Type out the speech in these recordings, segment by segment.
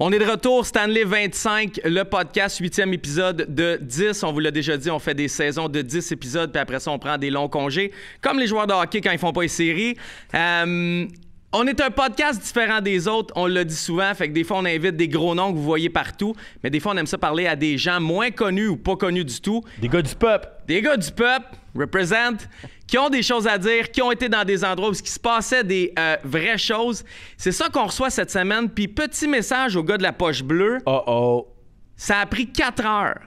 On est de retour, Stanley 25, le podcast, huitième épisode de 10. On vous l'a déjà dit, on fait des saisons de 10 épisodes, puis après ça, on prend des longs congés, comme les joueurs de hockey quand ils font pas les séries. Euh, on est un podcast différent des autres, on le dit souvent, fait que des fois on invite des gros noms que vous voyez partout, mais des fois on aime ça parler à des gens moins connus ou pas connus du tout. Des gars du peuple. Des gars du peuple qui ont des choses à dire, qui ont été dans des endroits où ce qui se passait des euh, vraies choses. C'est ça qu'on reçoit cette semaine. Puis petit message au gars de la poche bleue. Oh oh. Ça a pris quatre heures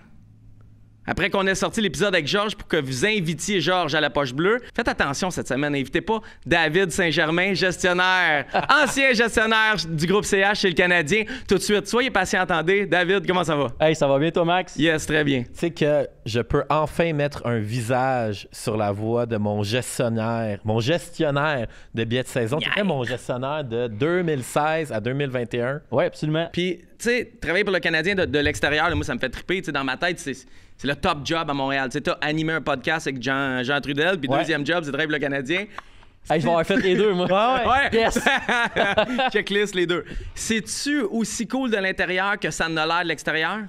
après qu'on ait sorti l'épisode avec Georges pour que vous invitiez Georges à la poche bleue, faites attention cette semaine, n'invitez pas David Saint-Germain, gestionnaire, ancien gestionnaire du groupe CH chez le Canadien. Tout de suite, soyez patient, attendez. David, comment ça va? Hey, ça va bien toi, Max? Yes, très bien. Tu sais que je peux enfin mettre un visage sur la voie de mon gestionnaire, mon gestionnaire de billets de saison. Yeah. mon gestionnaire de 2016 à 2021. Oui, absolument. Puis, tu sais, travailler pour le Canadien de, l'extérieur, moi, ça me fait triper. Tu sais, dans ma tête, c'est c'est le top job à Montréal. Tu sais, animé un podcast avec Jean, Trudel, puis deuxième job, c'est Drive le Canadien. Hey, je vais avoir fait les deux, moi. Ouais, Yes. Checklist, les deux. C'est-tu aussi cool de l'intérieur que ça n'a l'air de l'extérieur?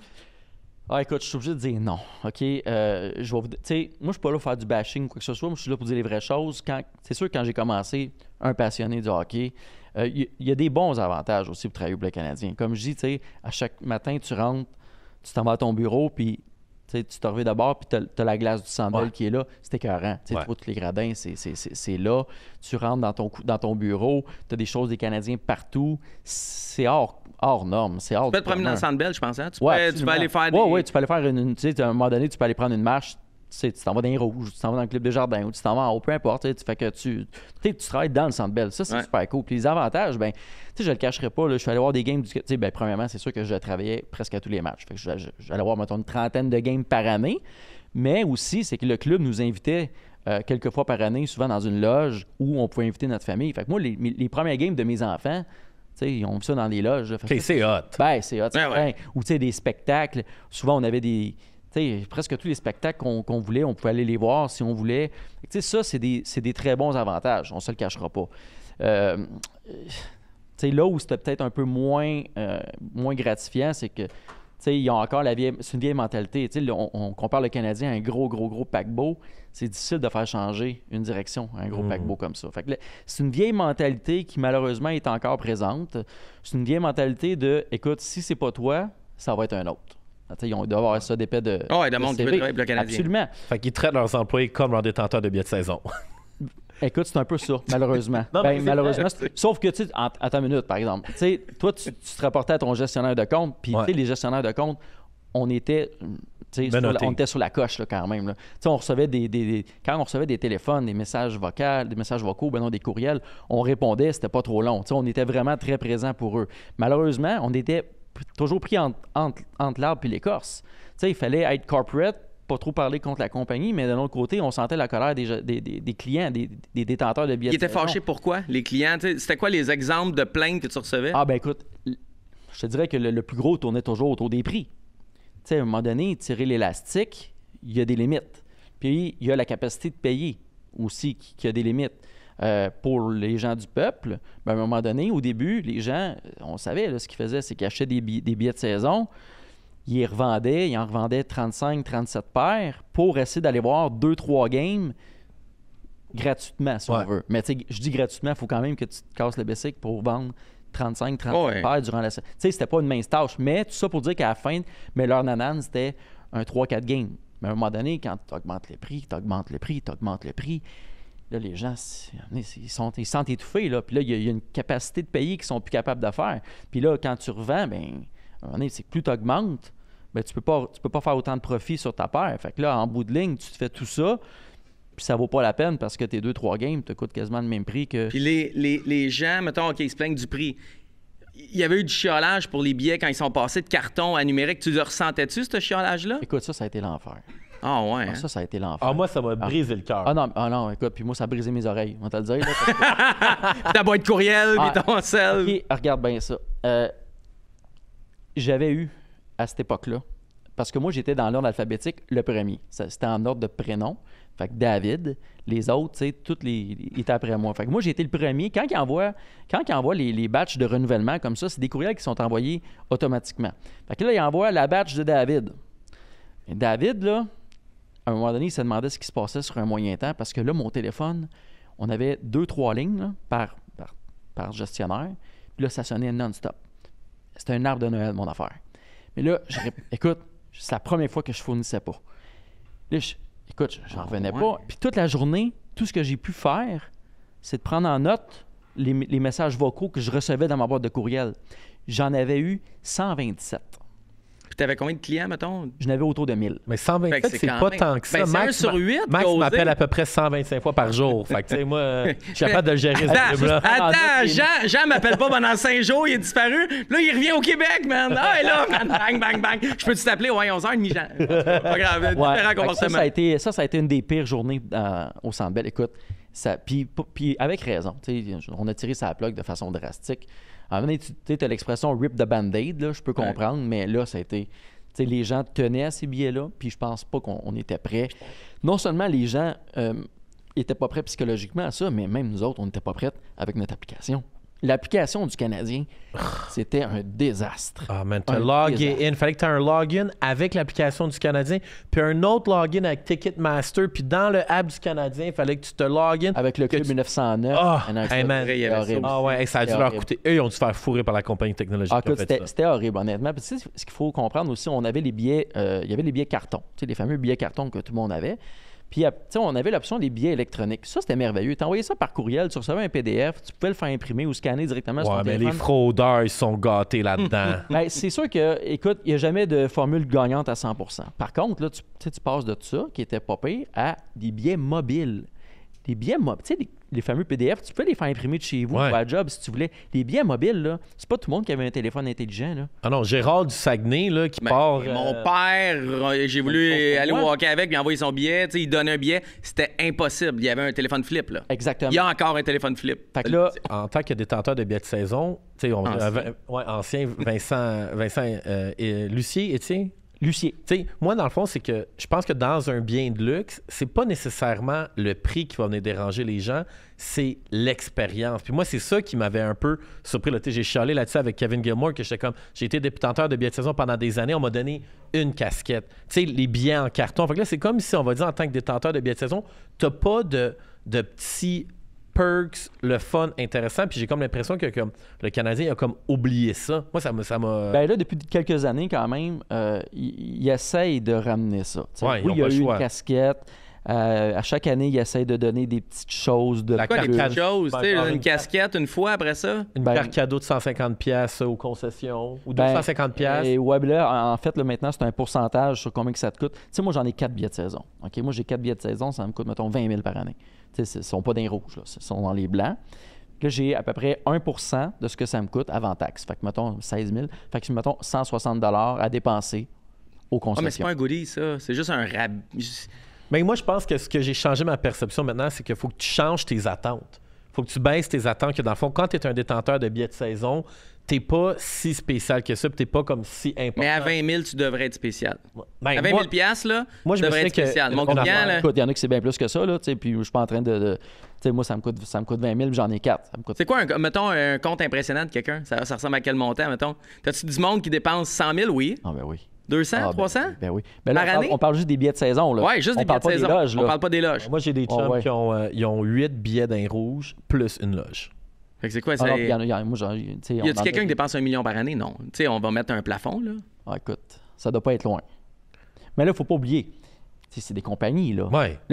Ah, écoute, je suis obligé de dire non. OK? Euh, je vais vous... moi, je suis pas là pour faire du bashing ou quoi que ce soit. Moi, je suis là pour dire les vraies choses. C'est sûr, quand j'ai commencé, un passionné du hockey, il euh, y, a des bons avantages aussi pour travailler au Bleu Canadien. Comme je dis, tu sais, à chaque matin, tu rentres, tu t'en vas à ton bureau, puis tu te reviens d'abord, puis tu as, la glace du sandal qui est là. C'est écœurant. Tu vois tous les gradins, c'est là. Tu rentres dans ton, bureau, tu as des choses des Canadiens partout. C'est hors, hors norme. C'est hors Tu peux te promener dans le sandbell, je pense. Hein? Tu, ouais, peux, aller faire des... oui, ouais, tu peux aller faire une, tu sais, à un moment donné, tu peux aller prendre une marche, sais, tu t'en vas dans les rouges, tu t'en vas dans le club de jardin ou tu t'en vas en haut, peu importe. Tu fais que tu, tu travailles dans le centre belle. Ça, c'est super cool. Puis les avantages, ben, je le cacherai pas. je suis allé voir des games du. Ben, premièrement, c'est sûr que je travaillais presque à tous les matchs. Fait que j'allais voir, une trentaine de games par année. Mais aussi, c'est que le club nous invitait euh, quelques fois par année, souvent dans une loge où on pouvait inviter notre famille. Fait que moi, les, premiers games de mes enfants, ils ont vu ça dans les loges. c'est hot. Ben, c'est hot. Ben ou des spectacles. Souvent, on avait des, presque tous les spectacles qu'on voulait, on pouvait aller les voir si on voulait. ça, c'est des, très bons avantages, on se le cachera pas. Euh, là où c'était peut-être un peu moins, euh, gratifiant, c'est que y a encore la vieille, une vieille mentalité. On, on, compare le Canadien à un gros, gros, gros paquebot. C'est difficile de faire changer une direction un gros mmh. paquebot comme ça. c'est une vieille mentalité qui, malheureusement, est encore présente. C'est une vieille mentalité de écoute, si c'est pas toi, ça va être un autre. Ah, ils, doivent avoir ça de. Oh, de monde Canadien. Absolument. Fait qu'ils traitent leurs employés comme leurs détenteurs de billets de saison. Écoute, c'est un peu ça, malheureusement. Ben, malheureusement. Sauf que, tu sais, à ta minute, par exemple, toi, tu, te rapportais à ton gestionnaire de compte, puis les gestionnaires de compte, on était. on était sur la coche là, quand même. On recevait des, quand on recevait des téléphones, des messages vocaux, des messages vocaux, ben non, des courriels, on répondait, c'était pas trop long. on était vraiment très présent pour eux. Malheureusement, on était toujours pris entre, l'arbre et l'écorce. il fallait être corporate, pas trop parler contre la compagnie, mais d'un autre côté, on sentait la colère des, clients, des, détenteurs de billets. Ils étaient fâchés pourquoi, les clients? C'était quoi les exemples de plaintes que tu recevais? Ah, ben écoute, je te dirais que le, plus gros tournait toujours autour des prix. à un moment donné, tirer l'élastique, il y a des limites. Puis, il y a la capacité de payer aussi qui a des limites. Euh, pour les gens du peuple, ben, à un moment donné, au début, les gens, euh, on savait ce qu'ils faisaient, c'est qu'ils achetaient des, billets, de saison, ils revendaient, ils en revendaient 35, 37 paires pour essayer d'aller voir 2-3 games gratuitement, si on veut. Mais je dis gratuitement, il faut quand même que tu te casses le basic pour vendre 35, 37 paires durant la saison. Tu sais, c'était pas une mince tâche, mais tout ça pour dire qu'à la fin, mais leur nanane, c'était un 3-4 games. Mais à un moment donné, quand tu augmentes les prix, tu augmentes le prix, tu augmentes le prix, Là, les gens, ils, sont, ils étouffés. Là. Puis là, il y, a, une capacité de payer qu'ils sont plus capables de faire. Puis là, quand tu revends, ben, c'est que plus ben, tu augmentes, bien, tu ne peux, pas, faire autant de profit sur ta paire. Fait que là, en bout de ligne, tu te fais tout ça. Puis ça vaut pas la peine parce que tes deux, trois games te coûtent quasiment le même prix que. Puis les, gens, mettons, qui se plaignent du prix, il y avait eu du chiolage pour les billets quand ils sont passés de carton à numérique. Tu le ressentais-tu, ce chiolage-là? Écoute, ça, ça a été l'enfer. Ah ouais. Ah, hein. ça, ça a été l'enfer. Ah, moi, ça m'a ah. brisé le cœur. Ah non, ah, non, écoute, puis moi, ça a brisé mes oreilles, on t'a le dire. Là, que... Ta boîte courriel, puis ah. ton sel. Okay, regarde bien ça. Euh, J'avais eu, à cette époque-là, parce que moi, j'étais dans l'ordre alphabétique, le premier. C'était en ordre de prénom. Fait que David, les autres, tu sais, toutes les étaient après moi. Fait que moi, j'ai été le premier. Quand ils envoient, quand ils envoient les, les batchs de renouvellement comme ça, c'est des courriels qui sont envoyés automatiquement. Fait que là, ils envoient la batch de David. Et David, là, à un moment donné, il se demandait ce qui se passait sur un moyen temps parce que là, mon téléphone, on avait deux, trois lignes par, gestionnaire. Puis là, ça sonnait non-stop. C'était un arbre de Noël, mon affaire. Mais là, écoute, c'est la première fois que je fournissais pas. Là, je, écoute, j'en revenais pas. Puis toute la journée, tout ce que j'ai pu faire, c'est de prendre en note les messages vocaux que je recevais dans ma boîte de courriel. J'en avais eu 127 j'avais combien de clients, mettons? Je n'avais autour de 1000. Mais 125 c'est pas tant que ça. Ben, Max, sur 8 Max m'appelle à peu près 125 fois par jour. fait que, tu sais, moi, je suis capable de gérer attends, ah, Attends, Jean, Jean m'appelle pas pendant 5 jours, il est disparu. Là, il revient au Québec, man. Ah, là, man, bang, bang, bang. Je peux-tu t'appeler? Ouais, 11h30, Jean. Pas grave, différent comportement. Ça ça, a été, ça, ça, a été une des pires journées euh, au Centre Bell. Écoute, puis, avec raison, on a tiré sa plaque de façon drastique. tu as l'expression rip the band-aid, je peux comprendre, mais là, ça les gens tenaient à ces billets-là, puis je pense pas qu'on était prêts. Non seulement les gens n'étaient euh, pas prêts psychologiquement à ça, mais même nous autres, on n'était pas prêts avec notre application. L'application du Canadien, c'était un désastre. Ah, man, un login. Il fallait que tu aies un login avec l'application du Canadien, puis un autre login avec Ticketmaster, puis dans le app du Canadien, il fallait que tu te login. Avec le club 1909. Ah! ah, ouais, ça a dû leur coûter. Eux, ils ont dû faire fourrer par la compagnie technologique. Ah, c'était horrible, honnêtement. Puis, ce qu'il faut comprendre aussi, on avait les billets, euh, il y avait les billets cartons, tu les fameux billets cartons que tout le monde avait. Puis, on avait l'option des billets électroniques. Ça, c'était merveilleux. Tu envoyais ça par courriel, tu recevais un PDF, tu pouvais le faire imprimer ou scanner directement sur ton mais les fraudeurs, ils sont gâtés là-dedans. Mais ben, c'est sûr que, écoute, il n'y a jamais de formule gagnante à 100 Par contre, là, tu, tu passes de ça, qui était pas à des billets mobiles. Des billets mobiles. Tu sais, les fameux PDF, tu peux les faire imprimer de chez vous ou à la job si tu voulais. Les billets mobiles, là, c'est pas tout le monde qui avait un téléphone intelligent. Là. Ah non, Gérard du Saguenay, là, qui ben, part. Mon euh, père, euh, j'ai voulu aller au hockey avec, lui envoyé son billet, il donne un billet. C'était impossible. Il y avait un téléphone flip. Là. Exactement. Il y a encore un téléphone flip. en tant que détenteur de billets de saison, ancien. Vincent, Vincent euh, Lucie, et Lucier, Lucier. moi, dans le fond, c'est que je pense que dans un bien de luxe, c'est pas nécessairement le prix qui va venir déranger les gens, c'est l'expérience. Puis moi, c'est ça qui m'avait un peu surpris. J'ai chialé là-dessus avec Kevin Gilmore, que j'étais comme, j'ai été détenteur de billets de saison pendant des années, on m'a donné une casquette. Tu sais, les biens en carton. Fait que là, c'est comme si, on va dire, en tant que détenteur de billets de saison, t'as pas de, de petits perks, le fun intéressant. Puis j'ai comme l'impression que comme, le Canadien a comme oublié ça. Moi, ça m'a. Ça ben là, depuis quelques années, quand même, il, euh, essaye de ramener ça. oui, il y a eu une casquette. Euh, à chaque année, il essaie de donner des petites choses de quoi, des petites choses, ben, une, ben, casquette une fois après ça, une ben, cadeau de 150 pièces aux concessions ou 250 pièces. Et en fait là, maintenant c'est un pourcentage sur combien que ça te coûte. Tu sais moi j'en ai quatre billets de saison. OK, moi j'ai quatre billets de saison, ça me coûte mettons 20 000 par année. Ce ne sont pas dans les rouges, ce sont dans les blancs. Là, j'ai à peu près 1 de ce que ça me coûte avant taxe. Fait que, mettons, 16 000. Fait que, mettons, 160 à dépenser au consommateur. Ah, mais c'est pas un goodie, ça. C'est juste un rab... Mais moi, je pense que ce que j'ai changé ma perception maintenant, c'est qu'il faut que tu changes tes attentes faut que tu baisses tes attentes. Que dans le fond, quand tu es un détenteur de billets de saison, t'es pas si spécial que ça, tu t'es pas comme si important. Mais à 20 000, tu devrais être spécial. Ben, à 20 000 là, moi, je devrais être spécial. Mon client, il y en a qui c'est bien plus que ça, là, puis je suis pas en train de... moi, ça me coûte, 20 000, j'en ai 4. C'est quoi, un, mettons, un compte impressionnant de quelqu'un? Ça, ressemble à quel montant, mettons? T'as-tu du monde qui dépense 100 000, oui? Ah ben oui. 200, 300? Ah, ben, ben, oui. Ben on, parle, juste des billets de saison. Là. Ouais, juste des billets de saison. on parle pas des loges. Moi, j'ai des ah, chums qui ont, euh, ont 8 billets d'un rouge plus une loge. Il ah y, a, quelqu'un qui dépense un million par année? Non. on va mettre un plafond, là. Ah, écoute, ça doit pas être loin. Mais là, il faut pas oublier. C'est des compagnies, là.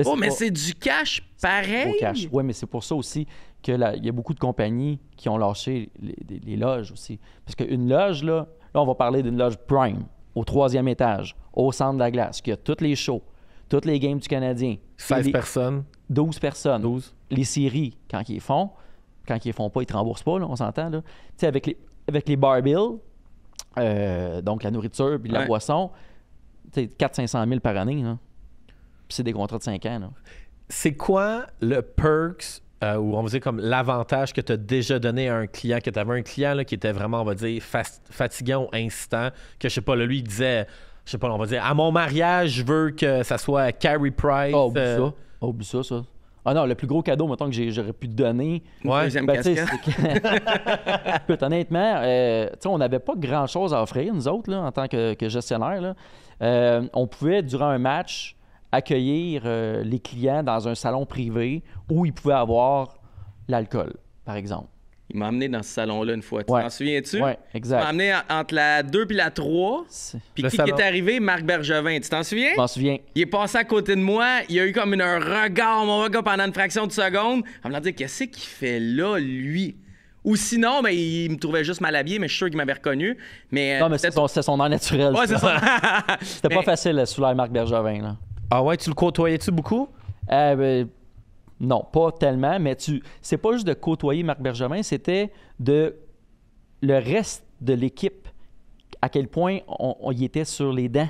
oh, mais c'est du cash pareil. Oui, mais c'est pour ça aussi qu'il y a beaucoup de compagnies qui ont lâché les, loges aussi. Parce qu'une loge, là, là, on va parler d'une loge prime, au troisième étage, au centre de la glace, qui a toutes les shows, toutes les games du Canadien. 16 personnes. 12 personnes. 12. Les séries, quand ils font, quand ils ne font pas, ils ne te remboursent pas, on s'entend. Tu avec les, avec les bar bills, euh, donc la nourriture puis la boisson, tu sais, 400-500 000 par année. Puis c'est des contrats de 5 ans. C'est quoi le perks euh, ou on va dire comme l'avantage que tu as déjà donné à un client, que tu avais un client qui était vraiment, on va dire, fast, fatigant ou incitant, que je sais pas, là, lui, il disait, je sais pas, on va dire, à mon mariage, je veux que ça soit Carrie Price. Oh, oublie ça. Ah non, le plus gros cadeau, mettons, que j'aurais pu te donner. Ouais, deuxième honnêtement, on n'avait pas grand-chose à offrir, nous autres, en tant que, que gestionnaire. Euh, on pouvait, durant un match, accueillir euh, les clients dans un salon privé où ils pouvaient avoir l'alcool, par exemple. Il m'a amené dans ce salon-là une fois. Tu T'en souviens-tu? Oui, exact. Il m'a amené entre la 2 et la 3. Puis qui, qui, est arrivé? Marc Bergevin. Tu t'en souviens? Je m'en souviens. Il est passé à côté de moi. Il a eu comme un regard, mon regard, pendant une fraction de seconde. Il me dit, qu'est-ce qu'il fait là, lui? Ou sinon, ben, il me trouvait juste mal habillé, mais je suis sûr qu'il m'avait reconnu. Mais, euh, non, mais c'est son, air naturel. Ouais, c'est C'était pas facile, euh, sous l'air Marc Bergevin. Là. Ah ouais, tu le côtoyais-tu beaucoup? Euh, ben, non, pas tellement, mais tu c'est pas juste de côtoyer Marc Bergevin, c'était de le reste de l'équipe, à quel point on, y était sur les dents.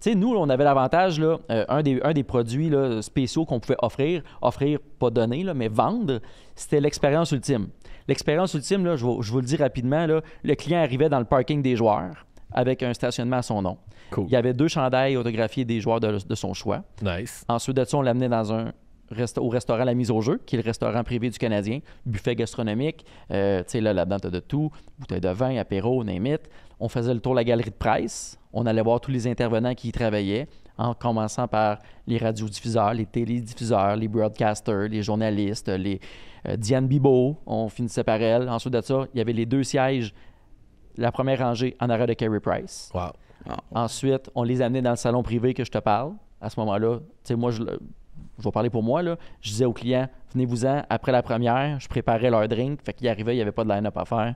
Tu sais, nous, on avait l'avantage, euh, un, des, des produits spéciaux qu'on pouvait offrir, offrir, pas donner, là, mais vendre, c'était l'expérience ultime. L'expérience ultime, là, je, vous, le dis rapidement, là, le client arrivait dans le parking des joueurs avec un stationnement à son nom. Il y avait deux chandails autographiés des joueurs de, de son choix. Nice. Ensuite de ça, on l'amenait dans un au restaurant La Mise au Jeu, qui est le restaurant privé du Canadien, buffet gastronomique, euh, tu sais, là, là-dedans, de tout, bouteille de vin, apéro, némite. On faisait le tour de la galerie de presse, on allait voir tous les intervenants qui y travaillaient, en commençant par les radiodiffuseurs, les télédiffuseurs, les broadcasters, les journalistes, les euh, Diane Bibo, on finissait par elle. Ensuite de ça, il y avait les deux sièges, la première rangée en arrêt de Carey Price. Wow. Ensuite, on les amenait dans le salon privé que je te parle. À ce moment-là, tu sais, moi, je, je vais parler pour moi, là, je disais aux clients, venez-vous-en après la première, je préparais leur drink. Fait qu'ils arrivaient, il n'y avait pas de line-up à faire.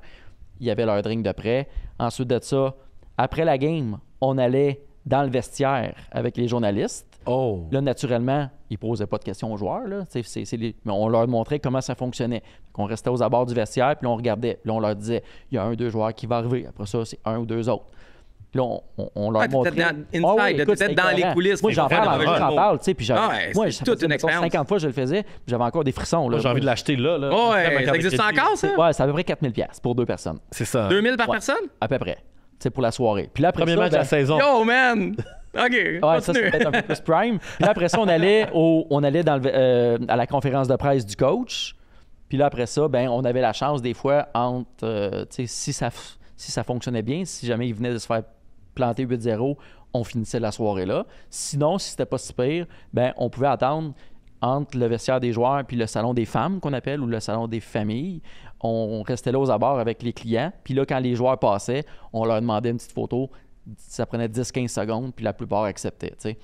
Il y avait leur drink de près. Ensuite de ça, après la game, on allait dans le vestiaire avec les journalistes. Oh. Là, naturellement, ils ne posaient pas de questions aux joueurs. on leur montrait comment ça fonctionnait. On restait aux abords du vestiaire, puis on regardait. on leur disait il y a un, ou deux joueurs qui va arriver. Après ça, c'est un ou deux autres. Là, on, on leur ah, Peut-être dans, peut-être ah dans les coulisses. Moi, j'en parle, j'en parle, tu sais, puis ah, Moi, toute 50 fois, je le faisais, j'avais encore des frissons. j'ai envie de l'acheter là. là ça existe encore, ça? Ouais, c'est à peu près 4000 pour deux personnes. C'est ça. 2000 par personne? À peu près. C'est pour la soirée. Puis là, après Premier match de la ben, saison. Yo, man! OK. Ouais, c'est ça, peut-être un peu plus prime. Puis là, après ça, on allait, au, on allait euh, à la conférence de presse du coach. Puis là, après ça, ben, on avait la chance, des fois, entre. Euh, tu sais, si ça, si ça fonctionnait bien, si jamais il venait de se faire planté 8-0, on finissait la soirée là. Sinon, si c'était pas si pire, ben, on pouvait attendre entre le vestiaire des joueurs puis le salon des femmes qu'on appelle ou le salon des familles. On restait là aux abords avec les clients. Puis là, quand les joueurs passaient, on leur demandait une petite photo. Ça prenait 10-15 secondes, puis la plupart acceptaient. Fait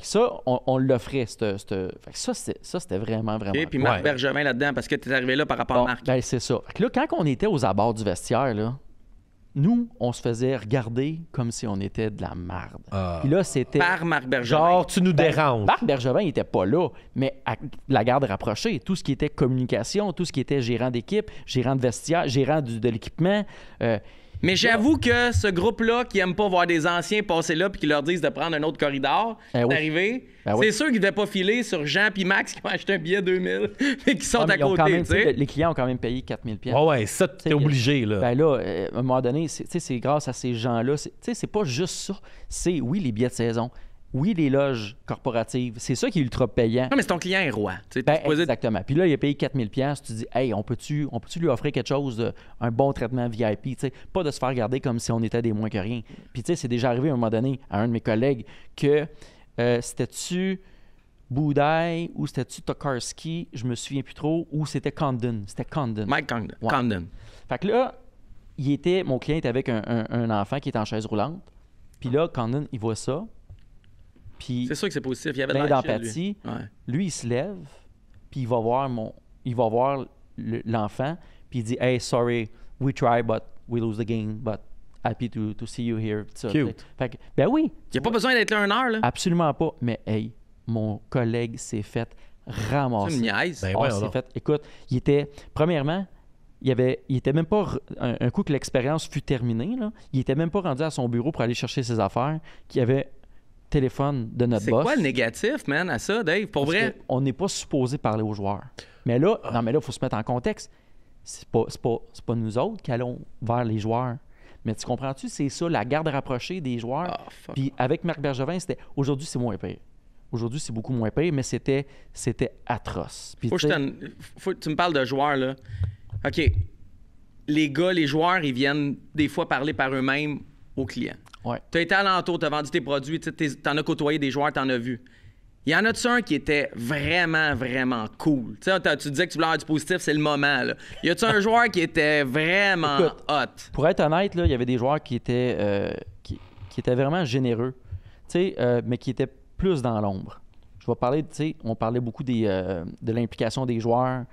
que ça, on, l'offrait. ça, c'était vraiment, vraiment. Et puis Marc Bergevin là-dedans, parce que tu es arrivé là par rapport à Marc. Ben, c'est ça. Fait que là, quand on était aux abords du vestiaire, là, nous, on se faisait regarder comme si on était de la marde. Ah. Puis là, c'était. Par Marc Bergevin. Genre, tu nous ben, déranges. Marc Bergevin n'était pas là, mais la garde rapprochée, tout ce qui était communication, tout ce qui était gérant d'équipe, gérant de vestiaire, gérant de l'équipement, euh, mais j'avoue que ce groupe-là qui aime pas voir des anciens passer là puis qui leur disent de prendre un autre corridor, eh d'arriver, ben c'est sûr qu'ils devaient pas filer sur Jean puis Max qui ont acheté un billet 2000 et qui sont ah, à côté. les clients ont quand même payé 4000 pièces. ouais, ça t'es obligé là. Ben là, euh, à un moment donné, c'est grâce à ces gens-là, c'est pas juste ça. C'est oui les billets de saison, oui, les loges corporatives, c'est ça qui est ultra payant. Non, mais c'est ton client est roi. Ben, exactement. Puis là, il a payé 4000 pièces. Tu dis, hey, on peut-tu, peut lui offrir quelque chose, euh, un bon traitement VIP, tu sais, pas de se faire regarder comme si on était des moins que rien. Puis tu sais, c'est déjà arrivé à un moment donné à un de mes collègues que euh, c'était-tu Boudaille ou c'était-tu Tokarski, je me souviens plus trop, ou c'était Condon. C'était Condon. Mike Condon. Condon. Fait que là, il était, mon client était avec un, un enfant qui était en chaise roulante. Puis là, Condon, il voit ça. Puis, c'est sûr que c'est positif. Il y avait de l'empathie. Lui. il se lève, puis il va voir mon, il va voir l'enfant, puis il dit Hey, sorry, we try, but we lose the game, but happy to, to see you here. Cute. Fait ben oui. Il n'y a pas besoin d'être là un heure, là. Absolument pas. Mais hey, mon collègue s'est fait ramasser. C'est une ben, ah, ouais, Écoute, il était. Premièrement, il avait, il était même pas un, coup que l'expérience fut terminée, là, il était même pas rendu à son bureau pour aller chercher ses affaires, qu'il avait téléphone de notre boss. C'est quoi le négatif, man, à ça, Dave? Pour vrai? On n'est pas supposé parler aux joueurs. Mais là, non, mais là, il faut se mettre en contexte. C'est pas, pas, nous autres qui allons vers les joueurs. Mais tu comprends-tu, c'est ça, la garde rapprochée des joueurs. Ah, Puis avec Marc Bergevin, c'était aujourd'hui, c'est moins payé. Aujourd'hui, c'est beaucoup moins payé, mais c'était, atroce. Puis, tu me parles de joueurs, là. OK. Les gars, les joueurs, ils viennent des fois parler par eux-mêmes aux clients. Ouais. Tu as été alentour, tu as vendu tes produits, tu en as côtoyé des joueurs, tu en as vu. Il y en a-tu un qui était vraiment, vraiment cool? tu disais que tu voulais avoir du positif, c'est le moment. Il Y a-tu un joueur qui était vraiment hot? Pour être honnête, il y avait des joueurs qui étaient, euh, qui, étaient vraiment généreux, euh, mais qui étaient plus dans l'ombre. Je vais parler, on parlait beaucoup euh, de l'implication des joueurs,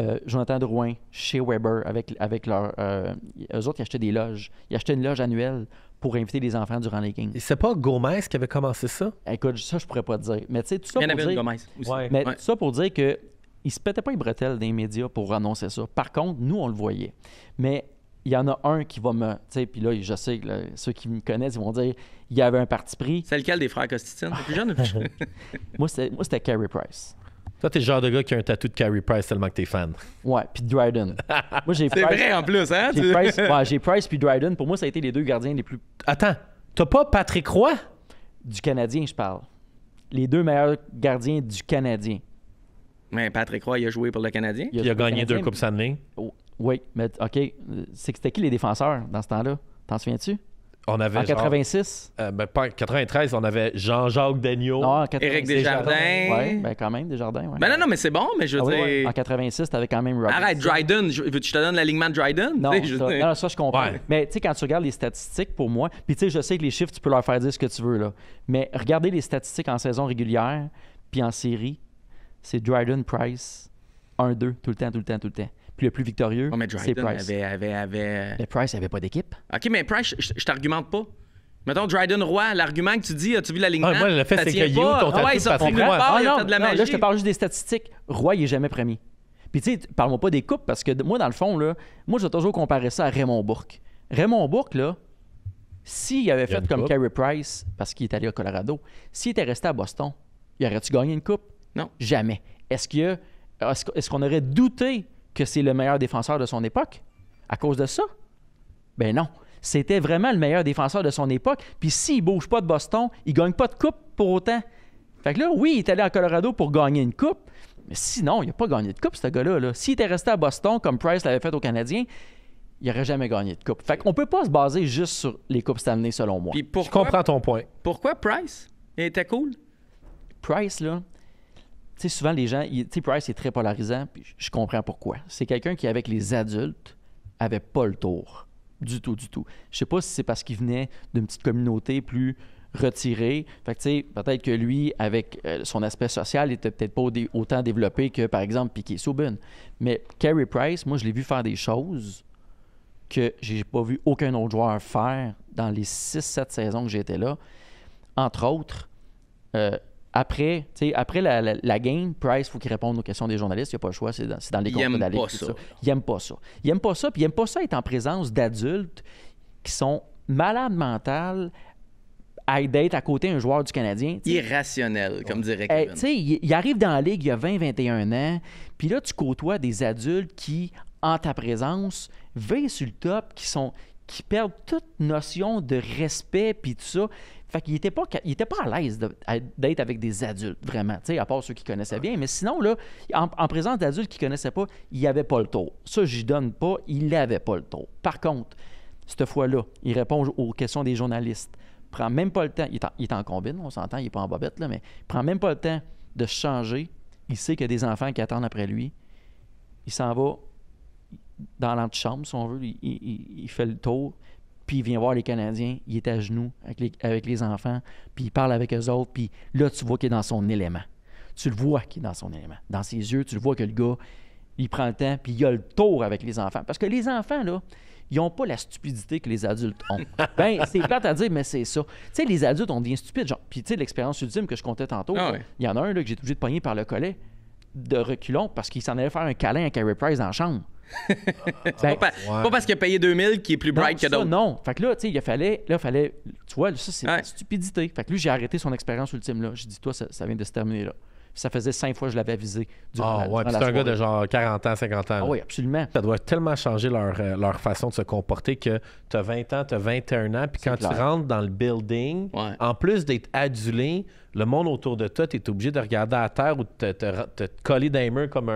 euh, Jonathan Drouin chez Weber avec, avec leur. Euh, eux autres, ils achetaient des loges. Ils achetaient une loge annuelle pour inviter les enfants durant les games. c'est pas Gomez qui avait commencé ça? Écoute, ça, je pourrais pas te dire. Mais tu sais, tout ça. pour dire... Gomez Mais tout ça pour dire que. Ils se pétaient pas les bretelles des médias pour annoncer ça. Par contre, nous, on le voyait. Mais il y en a un qui va me. Tu sais, puis là, je sais que ceux qui me connaissent, ils vont dire il y avait un parti pris. C'est lequel des frères Costitine? plus jeune? moi, c'était Carey Price. Toi, t'es le genre de gars qui a un tatou de Carey Price tellement que t'es fan. Ouais, puis Dryden. moi, j'ai C'est vrai en plus, hein? J'ai Price, pis Price puis Dryden. Pour moi, ça a été les deux gardiens les plus. Attends, t'as pas Patrick Roy? Du Canadien, je parle. Les deux meilleurs gardiens du Canadien. Mais Patrick Roy, il a joué pour le Canadien. Il a, il a gagné deux Coupes Stanley. Oh, oui, mais OK. C'est que c'était qui les défenseurs dans ce temps-là? T'en souviens-tu? en 86? Euh, ben, pas en 93, on avait Jean-Jacques Daigneault. Eric Desjardins. Oui, ben quand même, Desjardins. Ben non, non, mais c'est bon, mais je ah veux En 86, t'avais quand même Robinson. Arrête, Dryden. tu te donne l'alignement de Dryden? Non, ça, je... comprends. Mais tu sais, quand tu regardes les statistiques, pour moi, puis tu sais, je sais que les chiffres, tu peux leur faire dire ce que tu veux, là. Mais regardez les statistiques en saison régulière, puis en série, c'est Dryden Price 1-2, tout le temps, tout le temps, tout le temps. Puis le plus victorieux, c'est Price. Avait, euh, Mais Price n'avait pas d'équipe. OK, mais Price, je, ne t'argumente pas. Mettons, Dryden Roy, l'argument que tu dis, as-tu vu la ligne ah, Moi, le fait, c'est que You, ton ah, ouais, ah, non, de la là, je te parle juste des statistiques. Roy, il n'est jamais premier. Puis tu sais, parle-moi pas des coupes, parce que moi, dans le fond, là, moi, je vais toujours comparer ça à Raymond Bourque. Raymond Bourque, là, s'il avait fait comme Carey Price, parce qu'il est allé au Colorado, s'il était resté à Boston, y aurait-tu gagné une coupe? Non. Jamais. Est-ce que est-ce qu'on aurait douté que c'est le meilleur défenseur de son époque à cause de ça? Ben non. C'était vraiment le meilleur défenseur de son époque. Puis s'il bouge pas de Boston, il gagne pas de coupe pour autant. Fait que là, oui, il est allé en Colorado pour gagner une coupe, mais sinon, il n'a pas gagné de coupe, ce gars-là. S'il était resté à Boston, comme Price l'avait fait aux Canadiens, il n'aurait jamais gagné de coupe. Fait qu'on ne peut pas se baser juste sur les coupes Stanley, selon moi. Je comprends ton point. Pourquoi Price? Il était cool? Price, là, sais, souvent, les gens, tu sais, Price est très polarisant, puis je comprends pourquoi. C'est quelqu'un qui, avec les adultes, avait pas le tour. Du tout, du tout. Je sais pas si c'est parce qu'il venait d'une petite communauté plus retirée. Fait que, tu sais, peut-être que lui, avec euh, son aspect social, était peut-être pas autant développé que, par exemple, Piquet Souben. Mais Kerry Price, moi, je l'ai vu faire des choses que j'ai pas vu aucun autre joueur faire dans les six, 7 saisons que j'étais là. Entre autres, euh, après, après la, game, Price, faut il faut qu'il réponde aux questions des journalistes. Il n'y a pas le choix. C'est dans, les contrats d'aller. Il n'aime pas ça. Il n'aime pas ça. Puis il n'aime pas ça être en présence d'adultes qui sont malades mentales à d'être à côté d'un joueur du Canadien. Irrationnel, comme dirait eh, Kevin. Tu il, arrive dans la ligue il y a 20-21 ans, puis là, tu côtoies des adultes qui, en ta présence, veillent sur le top, qui sont qui perdent toute notion de respect, puis tout ça. Fait qu'il n'était pas, était pas à l'aise d'être avec des adultes, vraiment, à part ceux qui connaissaient bien. Mais sinon, là, en, présence d'adultes qui ne connaissaient pas, il n'y avait pas le tour. Ça, j'y donne pas, il n'avait pas le tour. Par contre, cette fois-là, il répond aux questions des journalistes. Il prend même pas le temps, il est en, combine, on s'entend, il n'est pas en bobette, là, mais il prend même pas le temps de changer. Il sait qu'il y a des enfants qui attendent après lui. Il s'en va dans l'antichambre, si on veut, il fait le tour puis il vient voir les Canadiens, il est à genoux avec les, enfants, puis il parle avec eux autres, puis là, tu vois qu'il est dans son élément. Tu le vois qu'il est dans son élément. Dans ses yeux, tu le vois que le gars, il prend le temps, puis il a le tour avec les enfants. Parce que les enfants, là, ils n'ont pas la stupidité que les adultes ont. ben, c'est plate à dire, mais c'est ça. Tu sais, les adultes, ont devient stupide. Genre, puis tu sais, l'expérience ultime que je comptais tantôt, ah il y en a un là, que j'ai obligé de pogner par le collet de reculons parce qu'il s'en allait faire un câlin à Carey Price dans chambre c'est ben, pas, parce qu'il a payé 2000 qui est plus bright que d'autres. Non, fait que là, tu sais, il fallait, là, fallait, tu vois, ça, c'est stupidité. Fait que lui, j'ai arrêté son expérience ultime, là. J'ai dit, toi, ça, ça, vient de se terminer, là. Ça faisait cinq fois que je l'avais avisé. Ah ouais, c'est un gars de genre 40 ans, 50 ans. Ah oui, absolument. Ça doit tellement changer leur, euh, façon de se comporter que tu as 20 ans, tu as 21 ans, puis quand tu rentres dans le building, en plus d'être adulé, le monde autour de toi, tu es obligé de regarder à terre ou de te, coller d'un mur comme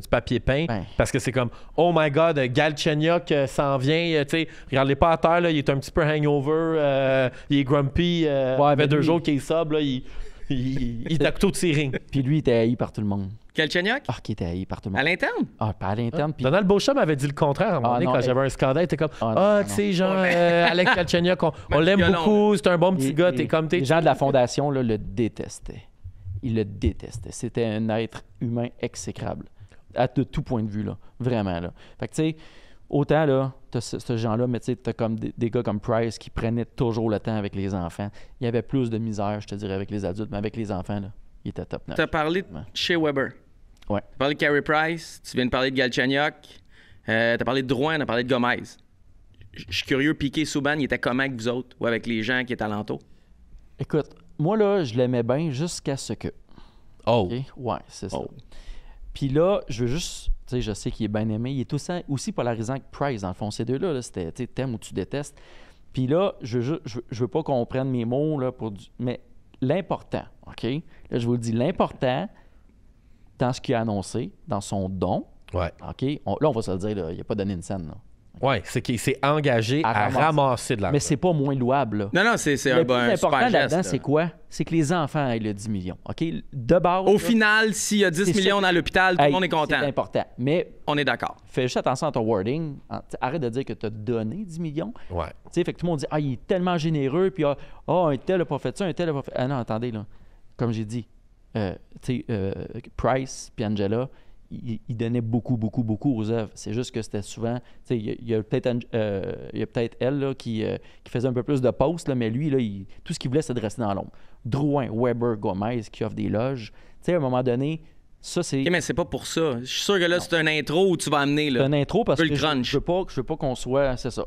du papier peint parce que c'est comme Oh my God, Galchenyuk euh, s'en vient. Euh, tu sais, regardez pas à terre, il est un petit peu hangover, il est grumpy. ouais, il fait deux jours qu'il est sobre, il, il, il tout Puis lui, il était haï par tout le monde. Quel Ah, qui était haï par tout le monde. À l'interne? Ah, pas à l'interne. Donald Beauchamp avait dit le contraire à un moment ah, donné, quand j'avais un scandale. Il était comme, ah, ah tu sais, genre, Alex Kalchenyuk, on, l'aime beaucoup, c'est un bon petit gars, t'es comme t'es. Les gens de la Fondation là, le détestaient. Ils le détestaient. C'était un être humain exécrable, à de tout point de vue, là. Vraiment, là. Fait que, tu sais, Autant, là, t'as ce, ce genre-là, mais tu as comme des, gars comme Price qui prenaient toujours le temps avec les enfants. Il y avait plus de misère, je te dirais, avec les adultes, mais avec les enfants, là, il était top Tu as parlé de chez Weber. Ouais. Tu parlé de Carey Price, tu viens de parler de Galchenyuk, euh, tu as parlé de Drouin, tu as parlé de Gomez. Je suis curieux, Piqué Souban, il était comment avec vous autres ou avec les gens qui étaient alentour? Écoute, moi, là, je l'aimais bien jusqu'à ce que. Oh. Oui, Ouais, c'est ça. Oh. Puis là, je veux juste. Tu sais, je sais qu'il est bien aimé. Il est aussi, aussi polarisant que Price, dans le fond. Ces deux-là, -là, c'était t'aimes ou tu détestes. Puis là, je veux, je veux pas qu'on prenne mes mots là, pour Mais l'important, OK? Là, je vous le dis, l'important dans ce qu'il a annoncé, dans son don. Ouais. OK? là, on va se le dire, il il a pas donné une scène. Là. Oui, c'est qu'il s'est engagé à, ramasser. de l'argent. Mais c'est pas moins louable. Non, non, c'est un, bon, Le plus important là-dedans, c'est quoi? C'est que les enfants aient le 10 millions. OK? De base. Au final, s'il y a 10 millions à dans l'hôpital, tout le monde est content. C'est important. Mais. On est d'accord. Fais juste attention à ton wording. Arrête de dire que tu as donné 10 millions. Ouais. Tu sais, fait que tout le monde dit Ah, il est tellement généreux, puis ah, ah, un tel a pas fait ça, un tel a pas fait. Ah non, attendez, là. Comme j'ai dit, euh, tu sais, euh, Price puis Angela, il, donnait beaucoup, beaucoup, beaucoup aux œuvres. C'est juste que c'était souvent, tu sais, il y a, peut-être euh, peut elle là, qui, euh, qui, faisait un peu plus de postes, mais lui, là, il, tout ce qu'il voulait, c'est de rester dans l'ombre. Drouin, Weber, Gomez qui offre des loges. Tu sais, à un moment donné, ça, c'est. mais c'est pas pour ça. Je suis sûr que là, c'est un intro où tu vas amener. C'est un intro parce que je, veux pas, je pas qu'on soit. C'est ça.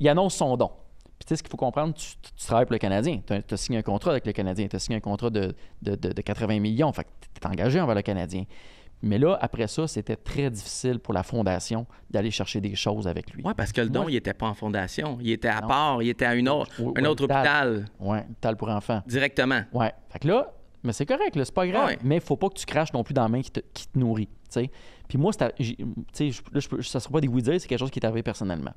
Il annonce son don. Puis tu sais, ce qu'il faut comprendre, tu, travailles pour le Canadien. Tu as, signé un contrat avec le Canadien. Tu as signé un contrat de, de, de 80 millions. Fait que tu es engagé envers le Canadien. Mais là, après ça, c'était très difficile pour la fondation d'aller chercher des choses avec lui. Oui, parce que le don, il n'était pas en fondation. Il était à part, il était à une autre, un autre hôpital. Oui, hôpital pour enfants. Directement. Oui. Fait que là, mais c'est correct, c'est pas grave. Mais il faut pas que tu craches non plus dans la main qui te, nourrit. Puis moi, ça ne sera pas des oui c'est quelque chose qui est arrivé personnellement.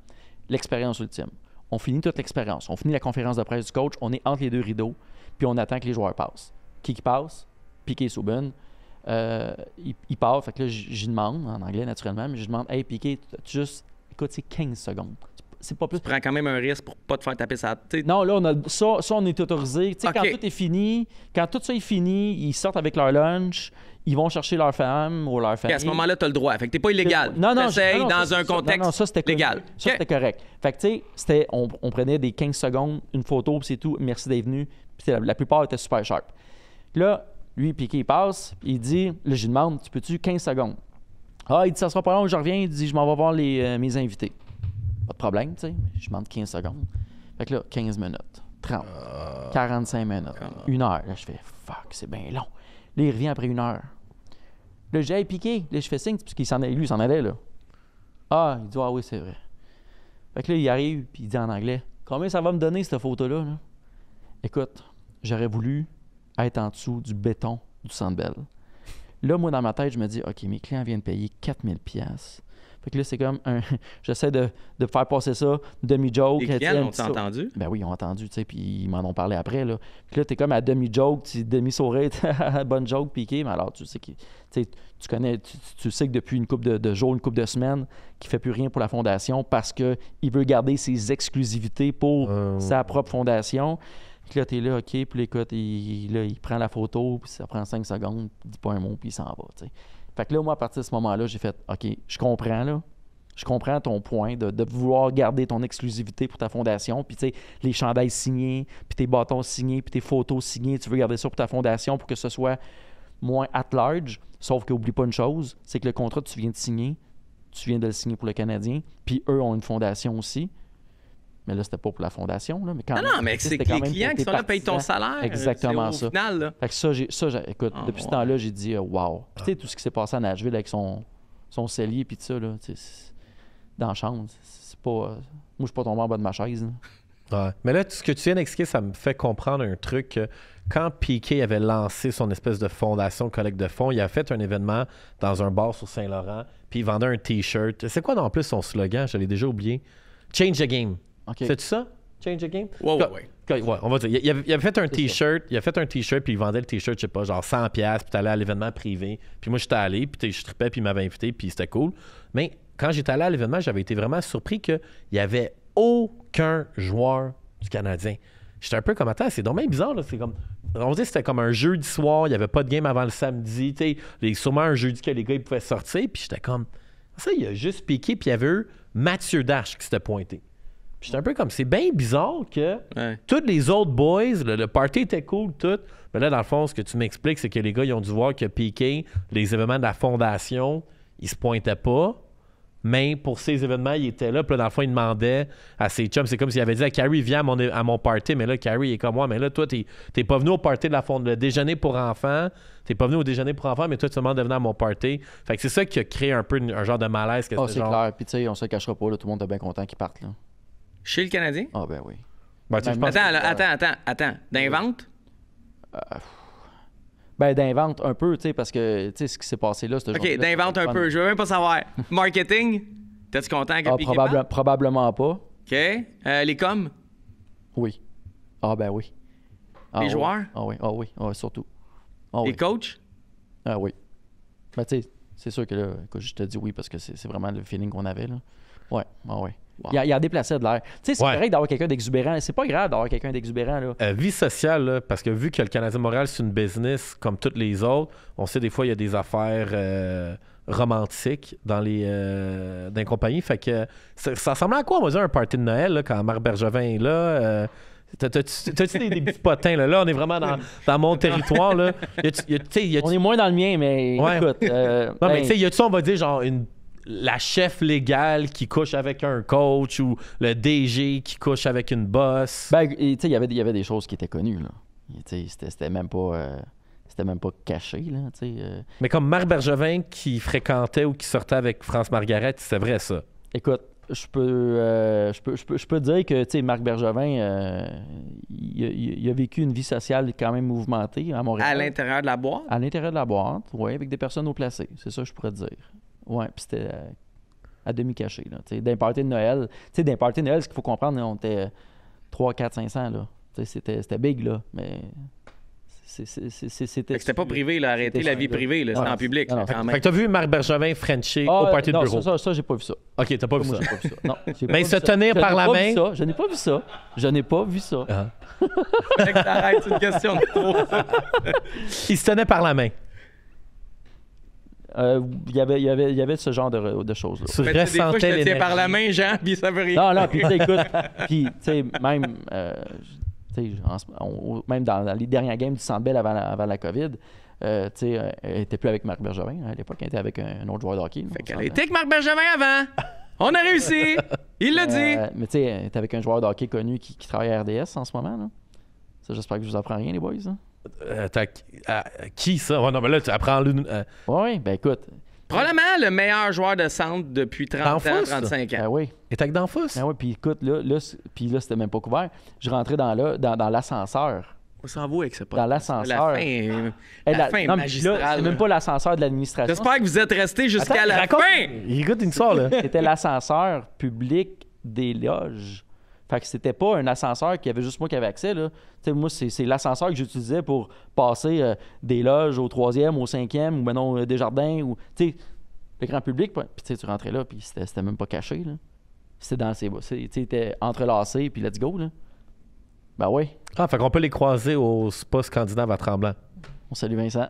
L'expérience ultime. On finit toute l'expérience. On finit la conférence de presse du coach, on est entre les deux rideaux, puis on attend que les joueurs passent. Qui qui passe? Piqué Souben. Euh, il, part, fait que là, j'y demande, en anglais naturellement, mais je demande, hey, Piqué, tu juste, écoute, c'est 15 secondes. C'est pas plus. Tu prends quand même un risque pour pas te faire taper ça. Non, là, on a, ça, on est autorisé. Tu sais, quand tout est fini, quand tout ça est fini, ils sortent avec leur lunch, ils vont chercher leur femme ou leur famille. à ce moment-là, tu as le droit. Fait que t'es pas illégal. Non, non, dans un contexte légal. Ça, c'était correct. Fait que, tu sais, on, prenait des 15 secondes, une photo, puis c'est tout. Merci d'être venu. Puis la, la, plupart étaient super sharp. Là, lui, Piqué, il passe. Il dit, là, je lui demande, tu peux-tu 15 secondes? Ah, il dit, ça sera pas long, je reviens. Il dit, je m'en vais voir les, euh, mes invités. Pas de problème, tu sais. Je demande 15 secondes. Fait que là, 15 minutes, 30, 45 ah. minutes, une heure. Là, je fais, fuck, c'est bien long. Là, il revient après une heure. Là, j'ai Piqué. Là, je fais signe, parce qu'il s'en allait, lui, il s'en allait, là. Ah, il dit, ah oui, c'est vrai. Fait que là, il arrive, puis il dit en anglais, combien ça va me donner, cette photo Là? Écoute, j'aurais voulu être en dessous du béton du Centre Là, moi, dans ma tête, je me dis, OK, mes clients viennent payer 4000 pièces. Fait que là, c'est comme un. J'essaie de, faire passer ça, demi-joke. Les clients ont entendu? Ben oui, ils ont entendu, tu sais, puis ils m'en ont parlé après, là. Puis là, t'es comme à demi-joke, demi-sourire, bonne joke, piqué, mais alors, tu sais, que, tu connais, tu, sais que depuis une couple de, jours, une couple de semaines, qu'il fait plus rien pour la fondation parce qu'il veut garder ses exclusivités pour euh, sa propre fondation. Puis là, es là, OK, puis il, il prend la photo, puis ça prend cinq secondes, il dit pas un mot, puis il s'en va, tu Fait que là, moi, à partir de ce moment-là, j'ai fait, OK, je comprends, là. Je comprends ton point de, vouloir garder ton exclusivité pour ta fondation. Puis, tu sais, les chandails signés, puis tes bâtons signés, puis tes photos signées, tu veux garder ça pour ta fondation pour que ce soit moins at large. Sauf qu'oublie pas une chose, c'est que le contrat tu viens de signer, tu viens de le signer pour le Canadien, puis eux ont une fondation aussi. Mais là, c'était pas pour la fondation. Là, mais quand non, même, non, mais c'est les clients qui sont là payent ton salaire. Exactement au ça. Final, là. Fait que ça, écoute, ah, depuis ce temps-là, j'ai dit euh, wow. Puis, tu sais, ah. tout ce qui s'est passé à Nashville avec son, son cellier puis tout ça, là, dans c'est pas. Euh, moi, je suis pas tombé en bas de ma chaise. Mais là, tout ce que tu viens d'expliquer, ça me fait comprendre un truc. Quand Piquet avait lancé son espèce de fondation collecte de fonds, il a fait un événement dans un bar sur Saint-Laurent, puis il vendait un T-shirt. C'est quoi, en plus, son slogan? Je déjà oublié. Change the game cest C'est ça? Change the game? Ouais, ouais, ouais. on va dire. Il, avait, fait un t-shirt, il a fait un t-shirt, puis il vendait le t-shirt, je sais pas, genre 100$, puis t'allais à l'événement privé. Puis moi, j'étais allé, puis je tripais, puis il m'avait invité, puis c'était cool. Mais quand j'étais allé à l'événement, j'avais été vraiment surpris que il y avait aucun joueur du Canadien. J'étais un peu comme, attends, c'est dommage bizarre, là. C'est comme. On dit que c'était comme un jeudi soir, il n'y avait pas de game avant le samedi, tu sais. Sûrement un jeudi que les gars ils pouvaient sortir, puis j'étais comme. Ça, il a juste piqué, puis il y avait eu Mathieu Dash qui s'était pointé. J'étais un peu comme, c'est bien bizarre que tous les autres boys, le, party était cool, tout. Mais là, dans le fond, ce que tu m'expliques, c'est que les gars, ils ont dû voir que P.K., les événements de la fondation, ils se pointaient pas. Mais pour ces événements, il étaient là. Puis là, dans le fond, il demandait à ses chums. C'est comme s'il avait dit à Carrie, viens à mon, party. Mais là, Carrie il est comme moi. Mais là, toi, t'es, n'es pas venu au party de la fond, le déjeuner pour enfants. T'es pas venu au déjeuner pour enfants, mais toi, tu demandes de venir à mon party. Fait que c'est ça qui a créé un peu un genre de malaise. Que oh, c'est clair. Puis tu sais, on se cachera pas. Là, tout le monde est bien content qu'ils partent. Là. Chez le Canadien? Ah, ben oui. Ben, attends, attends, attends, attends. D'invente? Euh, ben, d'invente un peu, tu sais, parce que tu sais, ce qui s'est passé là, OK, d'invente un peu. Je veux même pas savoir. Marketing? T'es-tu content que ah, Probablement pas. OK. Euh, les coms? Oui. Ah, ben oui. Ah, les joueurs? Ah oui, ah oui, ah, surtout. Ah, les coachs? Ah oui. Ben, tu sais, c'est sûr que là, je te dis oui parce que c'est vraiment le feeling qu'on avait, là. Ouais, ah ouais. Il, a, a, déplacé de l'air. Tu sais, c'est pareil d'avoir quelqu'un d'exubérant. C'est pas grave d'avoir quelqu'un d'exubérant. Là. Euh, vie sociale, parce que vu que le Canadien Montréal, c'est une business comme toutes les autres, on sait des fois, il y a des affaires euh, romantiques dans les, euh, compagnie Fait que ça ressemble à quoi, moi, un party de Noël, quand Marc Bergevin est là? T'as-tu des, petits potins? Là? on est vraiment dans, mon territoire. Là. on est moins dans le mien, mais écoute. non, mais ben tu sais, y a-tu, on va dire, genre, une la chef légale qui couche avec un coach ou le DG qui couche avec une bosse. Ben, tu sais, y il y avait des choses qui étaient connues, là. C'était même pas... Euh, c'était même pas caché, là, euh. Mais comme Marc Bergevin qui fréquentait ou qui sortait avec France Margaret, c'est vrai, ça? Écoute, je peux, euh, je peux, dire que, tu sais, Marc Bergevin, il, a vécu une vie sociale quand même mouvementée à Montréal. À l'intérieur de la boîte? À l'intérieur de la boîte, oui, avec des personnes haut placées. C'est ça que je pourrais dire. Ouais, puis c'était euh, à demi caché. D'un party de Noël, d'un party de Noël, ce qu'il faut comprendre, on était 3, 4, 500. Là. C'était, c'était big, là, mais c'était. C'était pas privé, là, arrêter la vie privée, là, c'était en public. Non, fait que t'as vu Marc Bergevin Frenchie au ah, party de bureau. Ça, ça, j'ai pas vu ça. Ok, t'as pas, vu ça. Non, Mais se tenir par la main. Je n'ai pas vu ça. Je n'ai pas vu ça. Ah. T'arrêtes, une question de Il se tenait par la main. Euh, – Il y avait, y, avait, y avait ce genre de, choses-là. Tu des fois, je te tiens par la main, Jean, puis ça veut rien. Non, non, puis écoute, puis tu sais, même, euh, même dans, les dernières games du Sandbell avant, la, avant la COVID, euh, tu sais, elle n'était plus avec Marc Bergevin. Hein, à l'époque, elle était avec un, autre joueur de hockey. Fait qu'elle était avec Marc Bergevin avant. On a réussi. Il l'a dit. mais tu sais, elle était avec un joueur de connu qui, travaille à RDS en ce moment. Là. Ça, j'espère que je vous apprends rien, les boys. Hein. Euh, ah, qui ça? Ouais, non, mais là, tu apprends Oui, euh, ben écoute. Probablement le meilleur joueur de centre depuis 30 ans, 35 ans. Ben oui. Et t'as que d'en fous. Ben oui, puis écoute, là, puis là c'était même pas couvert. Je rentrais dans, là, dans, l'ascenseur. On s'en va avec pas Dans l'ascenseur. La fin, euh, eh, la, fin magistrale. c'est même pas l'ascenseur de l'administration. J'espère que vous êtes resté jusqu'à la fin. Écoute une histoire, là. c'était l'ascenseur public des loges. Fait que c'était pas un ascenseur qu'il y avait juste moi qui avait accès. Là. moi, c'est l'ascenseur que j'utilisais pour passer euh, des loges au troisième, au cinquième, ou maintenant euh, des jardins, ou le grand public. Puis tu rentrais là, puis c'était même pas caché. C'était dans ses bas. entrelacé, puis let's go. Là. Ben oui. Ah, fait qu'on peut les croiser au poste candidat à Tremblant. Salut Vincent.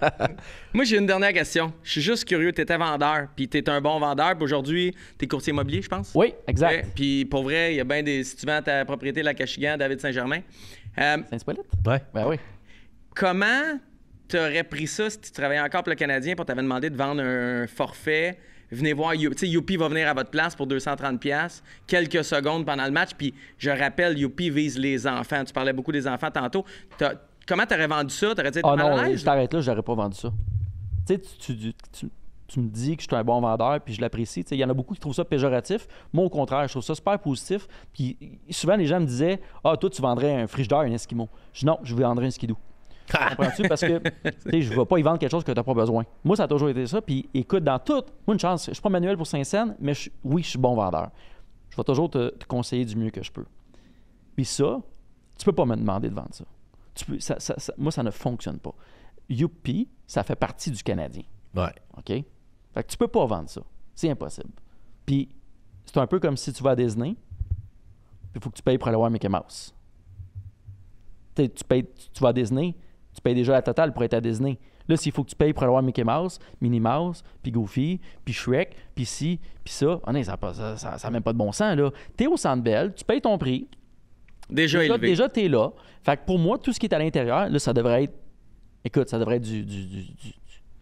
Moi, j'ai une dernière question. Je suis juste curieux. Tu étais vendeur, puis tu es un bon vendeur. Puis aujourd'hui, tu es courtier immobilier, je pense. Oui, exact. Puis pour vrai, il y a bien des. Si tu vends ta propriété, la Cachigan, David Saint-Germain. Euh, Saint-Spoilette? Ouais. Ben oui. Comment tu aurais pris ça si tu travaillais encore pour le Canadien, pour t'avais demandé de vendre un forfait? venez voir, tu sais, Youpi va venir à votre place pour 230$, quelques secondes pendant le match. Puis je rappelle, Youpi vise les enfants. Tu parlais beaucoup des enfants tantôt. Tu Comment t'aurais vendu ça? T'aurais dit Ah non, je t'arrête là, j'aurais pas vendu ça. Tu sais, tu, me dis que je suis un bon vendeur, puis je l'apprécie. Il y en a beaucoup qui trouvent ça péjoratif. Moi, au contraire, je trouve ça super positif. Puis souvent, les gens me disaient Ah, toi, tu vendrais un frigidaire, un Eskimo. » Je dis Non, je vendrais un skidoo. Comprends-tu? Parce que je ne vais pas y vendre quelque chose que tu n'as pas besoin. Moi, ça a toujours été ça. Puis écoute, dans tout, moi, une chance, je ne suis pas manuel pour Saint-Saëns, mais oui, je suis bon vendeur. Je vais toujours te, conseiller du mieux que je peux. Puis ça, tu peux pas me demander de vendre ça peux, moi, ça ne fonctionne pas. Youpi, ça fait partie du Canadien. Ouais. OK? Fait que tu peux pas vendre ça. C'est impossible. Puis, c'est un peu comme si tu vas à Disney, il faut que tu payes pour aller voir Mickey Mouse. tu, tu vas à Disney, tu payes déjà la totale pour être à Disney. Là, s'il faut que tu payes pour aller voir Mickey Mouse, Minnie Mouse, puis Goofy, puis Shrek, puis ci, puis ça, oh ça n'a même pas de bon sens. Tu es au Centre Bell, tu payes ton prix, Déjà, élevé. Déjà, t'es là. Fait que pour moi, tout ce qui est à l'intérieur, là, ça devrait être. Écoute, ça devrait être du. du, du,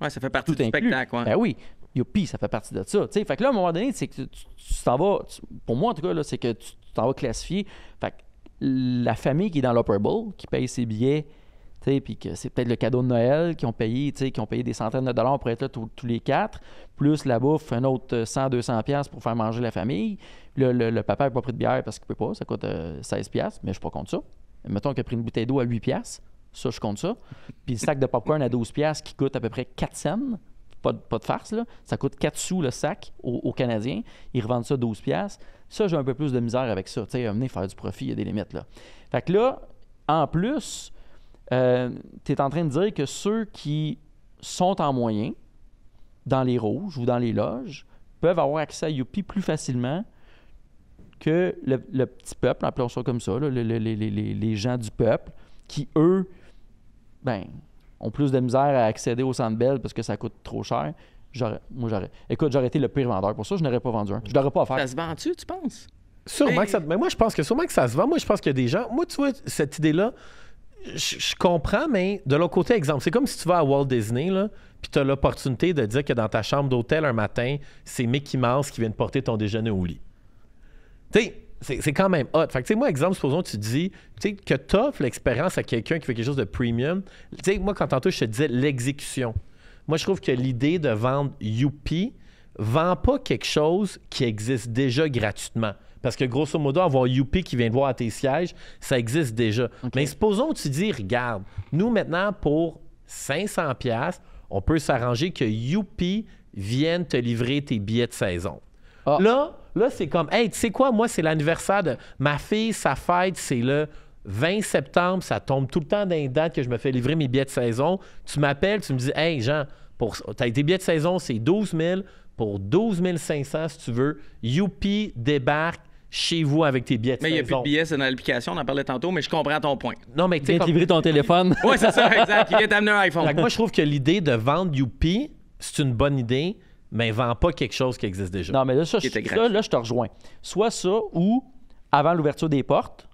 ouais, ça fait partie du inclus. spectacle. Ouais. Ben oui. Youpi, ça fait partie de ça. sais. fait que là, à un moment donné, c'est que tu t'en vas. pour moi, en tout cas, là, c'est que tu t'en vas classifier. Fait que la famille qui est dans l'Upper Bowl, qui paye ses billets puis que c'est peut-être le cadeau de Noël qu'ils ont payé, qui ont payé des centaines de dollars pour être là tous les quatre, plus la bouffe, un autre 100, 200 pièces pour faire manger la famille. Le, papa n'a pas pris de bière parce qu'il ne peut pas, ça coûte 16 euh, pièces, mais je ne suis pas contre ça. Mettons qu'il a pris une bouteille d'eau à 8 pièces, ça je compte ça. Puis le sac de popcorn à 12 pièces qui coûte à peu près 4 cents. Pas de, farce, là. ça coûte 4 sous le sac aux, Canadiens. Ils revendent ça 12 pièces. Ça, j'ai un peu plus de misère avec ça. Tu sais, amener faire du profit, il y a des limites. Là. Fait que là, en plus, euh, tu es en train de dire que ceux qui sont en moyen, dans les rouges ou dans les loges, peuvent avoir accès à Yuppie plus facilement que le, petit peuple, appelons ça comme ça, les, gens du peuple, qui, eux, ben, ont plus de misère à accéder au Centre parce que ça coûte trop cher. moi, j'aurais... Écoute, j'aurais été le pire vendeur pour ça. Je n'aurais pas vendu un. Je n'aurais pas offert. Ça se vend-tu, tu penses? Sûrement que ça... Mais moi, je pense que sûrement que ça se vend. Moi, je pense que y des gens... Moi, tu vois, cette idée-là, je, comprends, mais de l'autre côté, exemple, c'est comme si tu vas à Walt Disney, puis tu as l'opportunité de dire que dans ta chambre d'hôtel un matin, c'est Mickey Mouse qui vient de porter ton déjeuner au lit. Tu sais, c'est quand même hot. Fait tu sais, moi, exemple, supposons que tu dis que tu offres l'expérience à quelqu'un qui fait quelque chose de premium. Tu sais, moi, quand tantôt, je te disais l'exécution. Moi, je trouve que l'idée de vendre Youpi vend pas quelque chose qui existe déjà gratuitement. Parce que grosso modo, avoir Youpi qui vient te voir à tes sièges, ça existe déjà. Mais supposons que tu dis, regarde, nous maintenant, pour 500$, on peut s'arranger que Youpi vienne te livrer tes billets de saison. Ah. Là, là c'est comme, hey, tu sais quoi, moi, c'est l'anniversaire de ma fille, sa fête, c'est le 20 septembre, ça tombe tout le temps dans les dates que je me fais livrer mes billets de saison. Tu m'appelles, tu me dis, hey, Jean, pour, tes billets de saison, c'est 12 000. Pour 12 500, si tu veux, Youpi débarque chez vous avec tes billets. mais il n'y a plus de billets, c'est dans l'application, on en parlait tantôt, mais je comprends ton point. Non, mais tu sais. Comme... ton téléphone. oui, c'est ça, exact. Il vient t'amener un iPhone. moi, je trouve que l'idée de vendre Youpi, c'est une bonne idée, mais vend pas quelque chose qui existe déjà. Non, mais là, je, là, je te rejoins. Soit ça, ou avant l'ouverture des portes,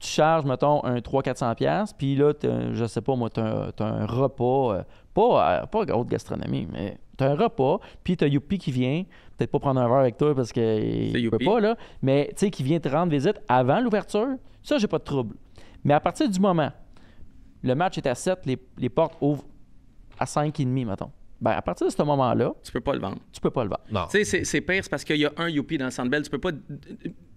tu charges, mettons, un 300-400$, puis là, je sais pas, moi, tu as, un repas, euh, pas, euh, autre gastronomie, mais tu as un repas, puis tu as Youpi qui vient, peut-être pas prendre un verre avec toi parce qu'il peut pas, là, mais tu sais, qui vient te rendre visite avant l'ouverture, ça, j'ai pas de trouble. Mais à partir du moment, le match est à 7, les, les portes ouvrent à 5,5, mettons. Ben, à partir de ce moment-là. Tu peux pas le vendre. Tu peux pas le vendre. Non. Tu sais, c'est pire, c'est parce qu'il y a un Yuppie dans le Centre Tu peux pas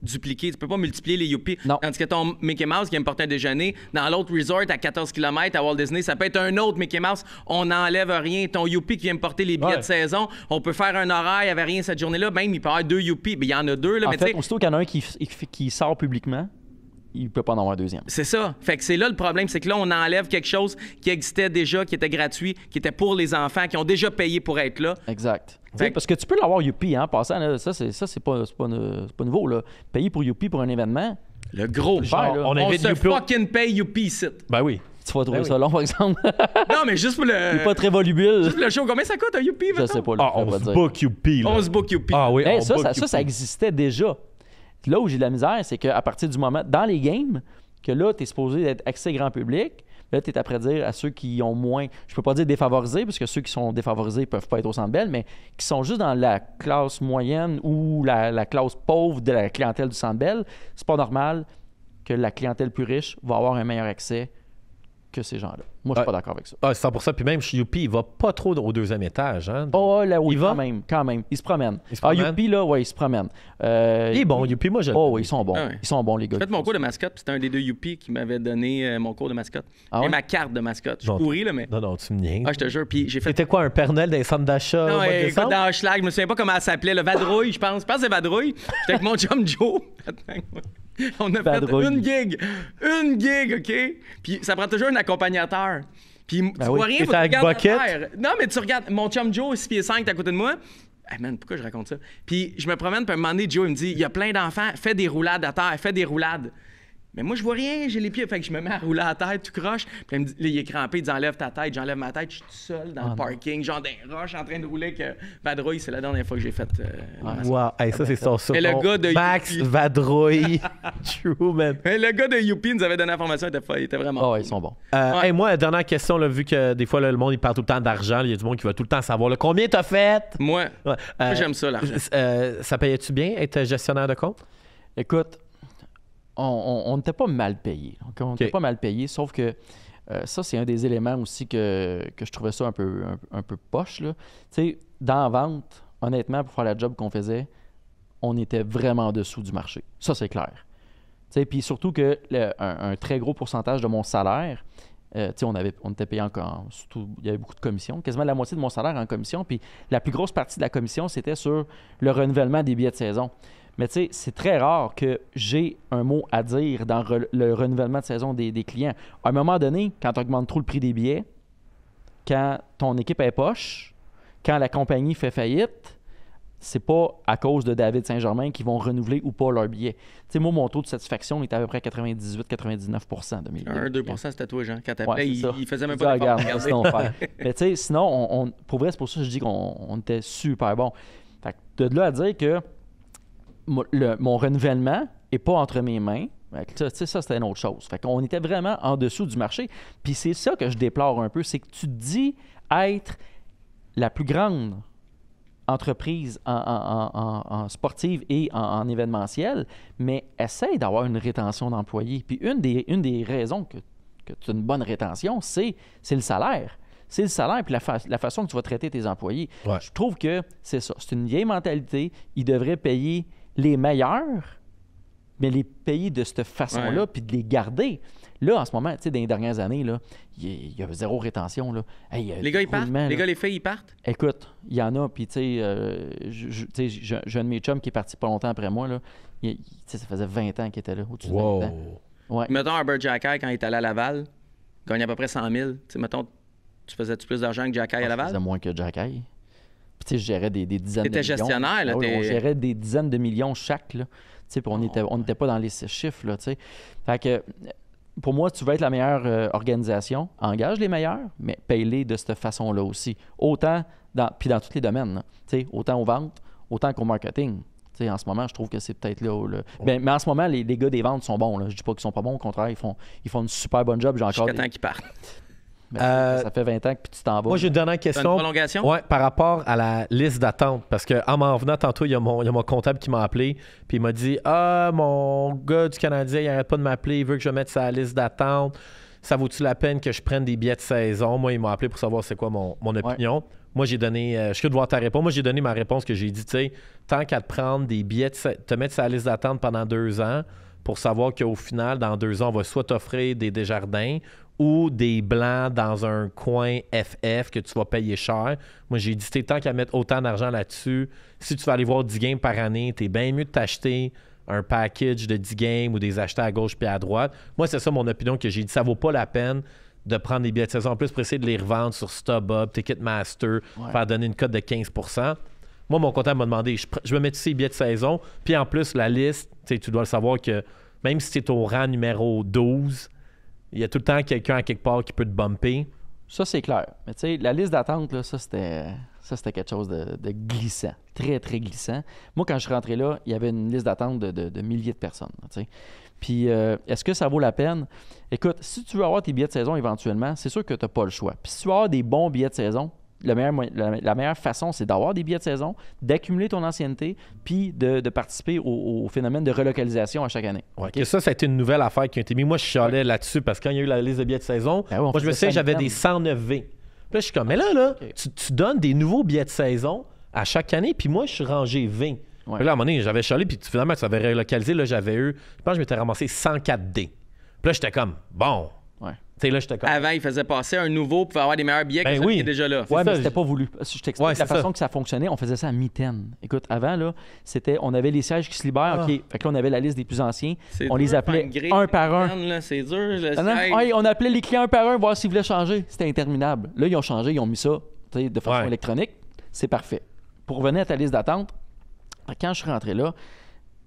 dupliquer, tu peux pas multiplier les Youpi. Non. Tandis que ton Mickey Mouse qui aime porter un déjeuner, dans l'autre resort à 14 km à Walt Disney, ça peut être un autre Mickey Mouse. On n'enlève rien. Ton Yuppie qui vient porter les billets de saison, on peut faire un horaire, avec rien cette journée-là. Même, il peut y avoir deux Youpi. mais ben, il y en a deux. Là, en fait, aussitôt qu'il y en a un qui sort publiquement, il peut pas en avoir un deuxième. C'est ça. Fait que c'est là le problème, c'est que là, on enlève quelque chose qui existait déjà, qui était gratuit, qui était pour les enfants, qui ont déjà payé pour être là. Exact. Parce que tu peux l'avoir Youpi, hein, passant, ça, c'est, ça, pas, nouveau, là. Payer pour Youpi pour un événement. Le gros. on, a se Youpi. fucking paye Youpi ici. Ben oui. Tu vas trouver ben ça long, par exemple. non, mais juste pour le. Il est pas très volubile. Juste le show. Combien ça coûte un Youpi, Je sais pas. Ah, on se book Youpi. On se book Youpi. Ah oui, book ça, ça, ça existait déjà là où j'ai de la misère, c'est qu'à partir du moment, dans les games, que là, tu es supposé être accès grand public, Là, tu es après dire à ceux qui ont moins, je peux pas dire défavorisés, parce que ceux qui sont défavorisés peuvent pas être au centre belle, mais qui sont juste dans la classe moyenne ou la, classe pauvre de la clientèle du centre belle, c'est pas normal que la clientèle plus riche va avoir un meilleur accès que ces gens-là. Moi, je suis ah. pas d'accord avec ça. Ah, 100 Puis même chez il va pas trop au deuxième étage. Hein. Oh, oh, là, où il quand va? même. Quand même. Il se promène. Ah, Yuppie, là, ouais, il se promène. Euh, il est bon, Youpi. Moi, je. Oh, oui, ils sont bons. Ah, ils sont bons, les gars. J'ai fait mon cours de mascotte, puis c'était un des deux Youpi qui m'avait donné euh, mon cours de mascotte. Ah, Et ma carte de mascotte. Je pourris, là, mais. Non, non, tu me niaises. Ah, je te jure. Puis j'ai fait. C'était quoi, un pernel des centres d'achat? Non, ouais, dans Schlag, je me souviens pas comment ça s'appelait. Le Vadrouille, je pense. Je pense que c'est Vadrouille. J'étais avec mon chum Joe. on a fait une gig. Une gig, OK? Puis ça prend toujours un accompagnateur. Puis ben tu vois rien, tu regardes Non, mais tu regardes, mon chum Joe, 6 pieds 5, t'es à côté de moi. Hey man, pourquoi je raconte ça? Puis je me promène, puis un moment donné, Joe, il me dit, il y a plein d'enfants, fais des roulades à terre, fais des roulades. Mais moi, je vois rien, j'ai les pieds. Fait que je me mets à rouler à la tête, tu croches, Puis me dit, il est crampé, il dit enlève ta tête, j'enlève ma tête, je suis tout seul dans le ah, parking, genre d'un roche en train de rouler que euh, Vadrouille, c'est la dernière fois que j'ai fait. Euh, ah, wow, ça, c'est son Et le gars de Max Vadrouille, Truman. Mais le gars de Youpi nous avait donné l'information, il, était, vraiment. Oh, ils sont bons. Et euh, moi, dernière question, vu que des fois, le monde, il parle tout le temps d'argent, il y a du monde qui va tout le temps savoir là, combien t'as fait. Moi, euh, moi j'aime ça, l'argent. ça payait-tu bien être gestionnaire de compte? Écoute, on n'était pas mal payé. On n'était pas mal payé, sauf que euh, ça, c'est un des éléments aussi que, je trouvais ça un peu, un, peu poche. Dans la vente, honnêtement, pour faire la job qu'on faisait, on était vraiment en dessous du marché. Ça, c'est clair. Puis surtout que un, très gros pourcentage de mon salaire, euh, on, on était payé encore, surtout, il y avait beaucoup de commissions, quasiment la moitié de mon salaire en commission. Puis la plus grosse partie de la commission, c'était sur le renouvellement des billets de saison. Mais tu sais, c'est très rare que j'ai un mot à dire dans le renouvellement de saison des, clients. À un moment donné, quand tu augmentes trop le prix des billets, quand ton équipe est poche, quand la compagnie fait faillite, c'est pas à cause de David Saint-Germain qu'ils vont renouveler ou pas leur billets. Tu sais, moi, mon taux de satisfaction était à peu près 98-99 en 1-2 c'était toi, Jean. Quand t'appelais, ouais, il, faisait même pas ah, d'effort. Mais tu sais, sinon, on, pour c'est pour ça que je dis qu'on était super bon. Fait que de là à dire que mon renouvellement n'est pas entre mes mains. Ça, c'était une autre chose. Fait qu'on était vraiment en dessous du marché. Puis c'est ça que je déplore un peu, c'est que tu dis être la plus grande entreprise en, sportive et en, événementiel, mais essaye d'avoir une rétention d'employés. Puis une des, une des raisons que, tu as une bonne rétention, c'est le salaire c'est le salaire puis la, façon que tu vas traiter tes employés. Je trouve que c'est ça. C'est une vieille mentalité. Ils devraient payer les meilleurs, mais les payer de cette façon-là, puis de les garder. Là, en ce moment, tu sais, dans les dernières années, là, il y, a zéro rétention. Là. Euh, les gars, ils partent? Les gars, les filles, ils partent? Écoute, il y en a, puis tu sais, euh, j'ai un de mes chums qui est parti pas longtemps après moi, là. tu sais ça faisait 20 ans qu'il était là, au-dessus wow. de 20 Ouais. Mettons, Herbert Jackey quand il est allé à Laval, gagnait à peu près 100 000. sais mettons, tu faisais-tu plus d'argent que Jacky à ah, Laval? Je faisais moins que Jacky sais je gérais des, des dizaines de millions. gestionnaire, là. Ah on gérait des dizaines de millions chaque, là. Puis on n'était oh pas dans les chiffres, là, sais. Fait que pour moi, tu veux être la meilleure euh, organisation, engage les meilleurs, mais paye-les de cette façon-là aussi. Autant, dans, puis dans tous les domaines, hein. tu sais, autant aux ventes, autant qu'au marketing. sais, en ce moment, je trouve que c'est peut-être là. où oh. ben, mais en ce moment, les, les, gars des ventes sont bons. Là. Je dis pas qu'ils sont pas bons, au contraire, ils font, ils font une super bonne job. J'ai encore. Jusqu'à des... temps qu'ils partent ça fait 20 euh, ans que tu t'en vas. Moi, j'ai une dernière question. par rapport à la liste d'attente. Parce qu'en m'en venant tantôt, il y, a mon, comptable qui m'a appelé. Puis il m'a dit Ah, mon gars du Canadien, il arrête pas de m'appeler. Il veut que je mette sa liste d'attente. Ça vaut-tu la peine que je prenne des billets de saison Moi, il m'a appelé pour savoir c'est quoi mon, opinion. Moi, j'ai donné. Euh, je suis de voir ta réponse. Moi, j'ai donné ma réponse que j'ai dit Tu sais, tant qu'à te prendre des billets, te mettre sa liste d'attente pendant deux ans pour savoir qu'au final, dans deux ans, on va soit t'offrir des jardins ou des blancs dans un coin FF que tu vas payer cher. Moi, j'ai dit, t'es tant qu'à mettre autant d'argent là-dessus. Si tu vas aller voir 10 games par année, t'es bien mieux de t'acheter un package de 10 games ou des acheter à gauche puis à droite. Moi, c'est ça mon opinion que j'ai dit. Ça vaut pas la peine de prendre des billets de saison. En plus, pour essayer de les revendre sur StubHub, Ticketmaster, faire donner une cote de 15 Moi, mon comptable m'a demandé, je, je me mets tous ces billets de saison. Puis en plus, la liste, tu dois le savoir que même si tu es au rang numéro 12, il y a tout le temps quelqu'un à quelque part qui peut te bumper. Ça, c'est clair. Mais tu sais, la liste d'attente, là, ça, c'était, ça, c'était quelque chose de, glissant. Très, très glissant. Moi, quand je suis rentré là, il y avait une liste d'attente de, milliers de personnes. Puis, euh, est-ce que ça vaut la peine? Écoute, si tu veux avoir tes billets de saison éventuellement, c'est sûr que tu n'as pas le choix. Puis, si tu veux avoir des bons billets de saison, la, meilleure façon, c'est d'avoir des billets de saison, d'accumuler ton ancienneté, puis de, participer au, phénomène de relocalisation à chaque année. ça, ça a été une nouvelle affaire qui a été mise. Moi, je chialais là-dessus parce que quand il y a eu la liste de billets de saison, ben moi, je me souviens, j'avais des 109V. Puis là, je suis comme, mais là, là, tu, donnes des nouveaux billets de saison à chaque année, puis moi, je suis rangé 20. Puis là, à un moment donné, j'avais chialé, puis finalement, tu avais relocalisé. Là, j'avais eu, je pense que je m'étais ramassé 104D. Puis là, j'étais comme, bon, avant, ils faisaient passer un nouveau pour avoir des meilleurs billets ben qui déjà là. Oui, mais c'était pas voulu. Je t'explique la façon que ça fonctionnait. On faisait ça à mi mitaine. Écoute, avant, là, c'était, on avait les sièges qui se libèrent. Ah. Fait là, on avait la liste des plus anciens. On les appelait un par un. C'est dur. Ah ah, on appelait les clients un par un, voir s'ils voulaient changer. C'était interminable. Là, ils ont changé. Ils ont mis ça de façon électronique. C'est parfait. Pour revenir à ta liste d'attente, quand je suis rentré là,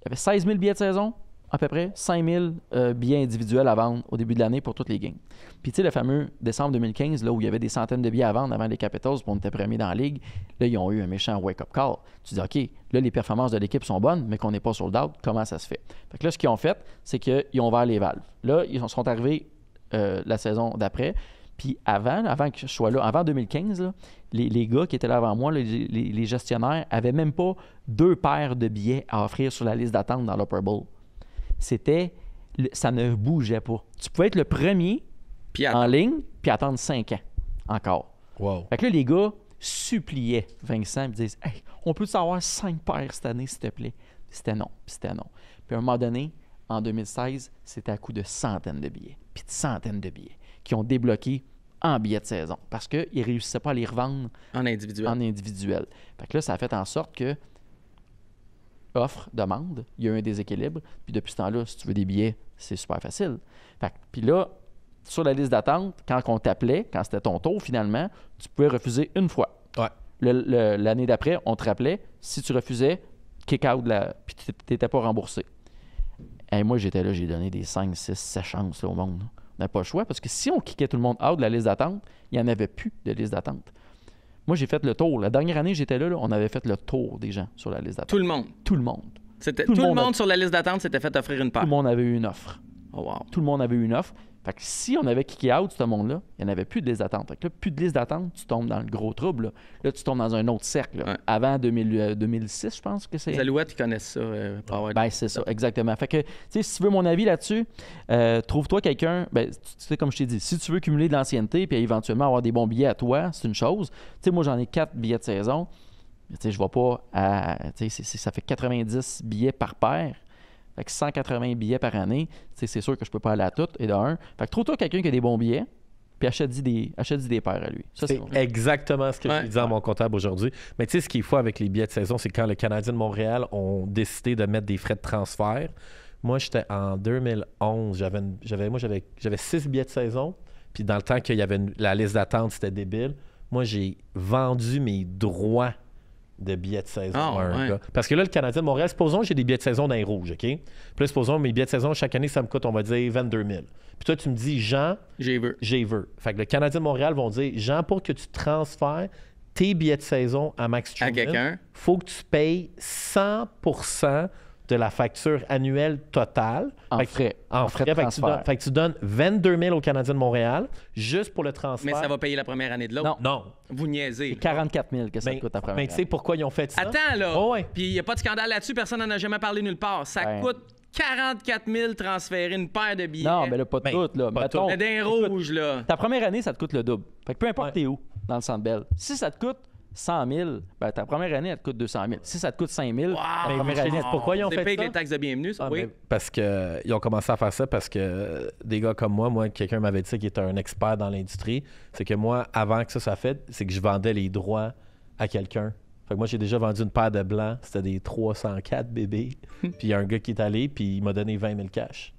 il y avait 16 000 billets de saison à peu près 5000 euh, billets individuels à vendre au début de l'année pour toutes les games. Puis tu sais, le fameux décembre 2015, là où il y avait des centaines de billets à vendre avant les Capitals, pour on était premier dans la ligue, là, ils ont eu un méchant wake-up call. Tu dis, OK, là, les performances de l'équipe sont bonnes, mais qu'on n'est pas sur le out, comment ça se fait? Fait que là, ce qu'ils ont fait, c'est qu'ils ont ouvert les valves. Là, ils sont arrivés euh, la saison d'après. Puis avant, avant que je sois là, avant 2015, les, les, gars qui étaient là avant moi, les, les, gestionnaires, avaient même pas deux paires de billets à offrir sur la liste d'attente dans l'Upper Bowl c'était ça ne bougeait pas. Tu pouvais être le premier en ligne, puis attendre cinq ans encore. Wow. Fait que là, les gars suppliaient Vincent, ils disaient on peut savoir cinq paires cette année, s'il te plaît C'était non, c'était non. Puis à un moment donné, en 2016, c'était à coup de centaines de billets, puis de centaines de billets qui ont débloqué en billets de saison parce qu'ils ne réussissaient pas à les revendre en individuel. En individuel. Fait que là, ça a fait en sorte que offre-demande, il y a un déséquilibre. Puis depuis ce temps-là, si tu veux des billets, c'est super facile. Fait, puis là, sur la liste d'attente, quand on t'appelait, quand c'était ton tour finalement, tu pouvais refuser une fois. L'année d'après, on te rappelait, si tu refusais, kick out, la, puis tu n'étais pas remboursé. Et moi, j'étais là, j'ai donné des 5, 6, 7 chances au monde. On n'a pas le choix parce que si on kickait tout le monde out de la liste d'attente, il n'y en avait plus de liste d'attente. Moi, j'ai fait le tour. La dernière année, j'étais là, on avait fait le tour des gens sur la liste d'attente. Tout le monde. Tout le monde. Tout, le monde, sur la liste d'attente s'était fait offrir une part. Oh, tout le monde avait eu une offre. Tout le monde avait eu une offre. Fait que si on avait kické out ce monde-là, il n'y en avait plus de liste d'attente. que là, plus de liste d'attente, tu tombes dans le gros trouble. Là, tu tombes dans un autre cercle. Avant 2006, euh, je pense que c'est. Les Alouettes, tu connaissent ça. Euh, ben, c'est ça, exactement. Fait que, tu sais, si tu veux mon avis là-dessus, euh, trouve-toi quelqu'un. Ben, tu sais, comme je t'ai dit, si tu veux cumuler de l'ancienneté puis éventuellement avoir des bons billets à toi, c'est une chose. Tu sais, moi, j'en ai quatre billets de saison. Tu sais, je ne vois pas à. Tu sais, ça fait 90 billets par paire. Fait 180 billets par année, c'est sûr que je peux pas aller à toutes et de un. Fait que trouve-toi quelqu'un qui a des bons billets, puis achète des, achète des paires à lui. c'est exactement ce que je disais à mon comptable aujourd'hui. Mais tu sais, ce qu'il faut avec les billets de saison, c'est quand le Canadien de Montréal ont décidé de mettre des frais de transfert. Moi, j'étais en 2011. J'avais, j'avais, moi, j'avais, j'avais six billets de saison. Puis dans le temps qu'il y avait la liste d'attente, c'était débile. Moi, j'ai vendu mes droits de billets de saison. Ah, Parce que là, le Canadien de Montréal, supposons que j'ai des billets de saison d'un rouge, OK? Puis là, supposons mes billets de saison, chaque année, ça me coûte, on va dire, 22 000. Puis toi, tu me dis, Jean, j'ai veux. J'ai veux. Fait que le Canadien de Montréal vont dire, Jean, pour que tu transfères tes billets de saison à Max Truman, à faut que tu payes 100 de la facture annuelle totale. En frais. en, frais, de fait, fait, que tu donnes, 22 000 au Canadien de Montréal juste pour le transfert. Mais ça va payer la première année de l'autre. Non. non. Vous niaisez. 44 000 que ça coûte après Mais tu sais pourquoi ils ont fait ça? Attends, là. Oh, Puis il n'y a pas de scandale là-dessus. Personne n'en a jamais parlé nulle part. Ça ben. coûte 44 000 transférer une paire de billets. Non, mais là, pas de tout, ben, là. Pas d'un rouge, là. Ta première année, ça te coûte le double. Fait que peu importe t'es où dans le Centre belle Si ça te coûte 100 000, ben, ta première année, elle te coûte 200 000. Si ça te coûte 5 000, ben, première année, pourquoi ils ont fait ça? les taxes de bienvenue, ça? Ah, oui. Ben, parce qu'ils euh, ont commencé à faire ça parce que euh, des gars comme moi, moi, quelqu'un m'avait dit qu'il était un expert dans l'industrie. C'est que moi, avant que ça soit fait, c'est que je vendais les droits à quelqu'un. Fait que moi, j'ai déjà vendu une paire de blancs. C'était des 304 bébés. puis il y a un gars qui est allé, puis il m'a donné 20 000 cash.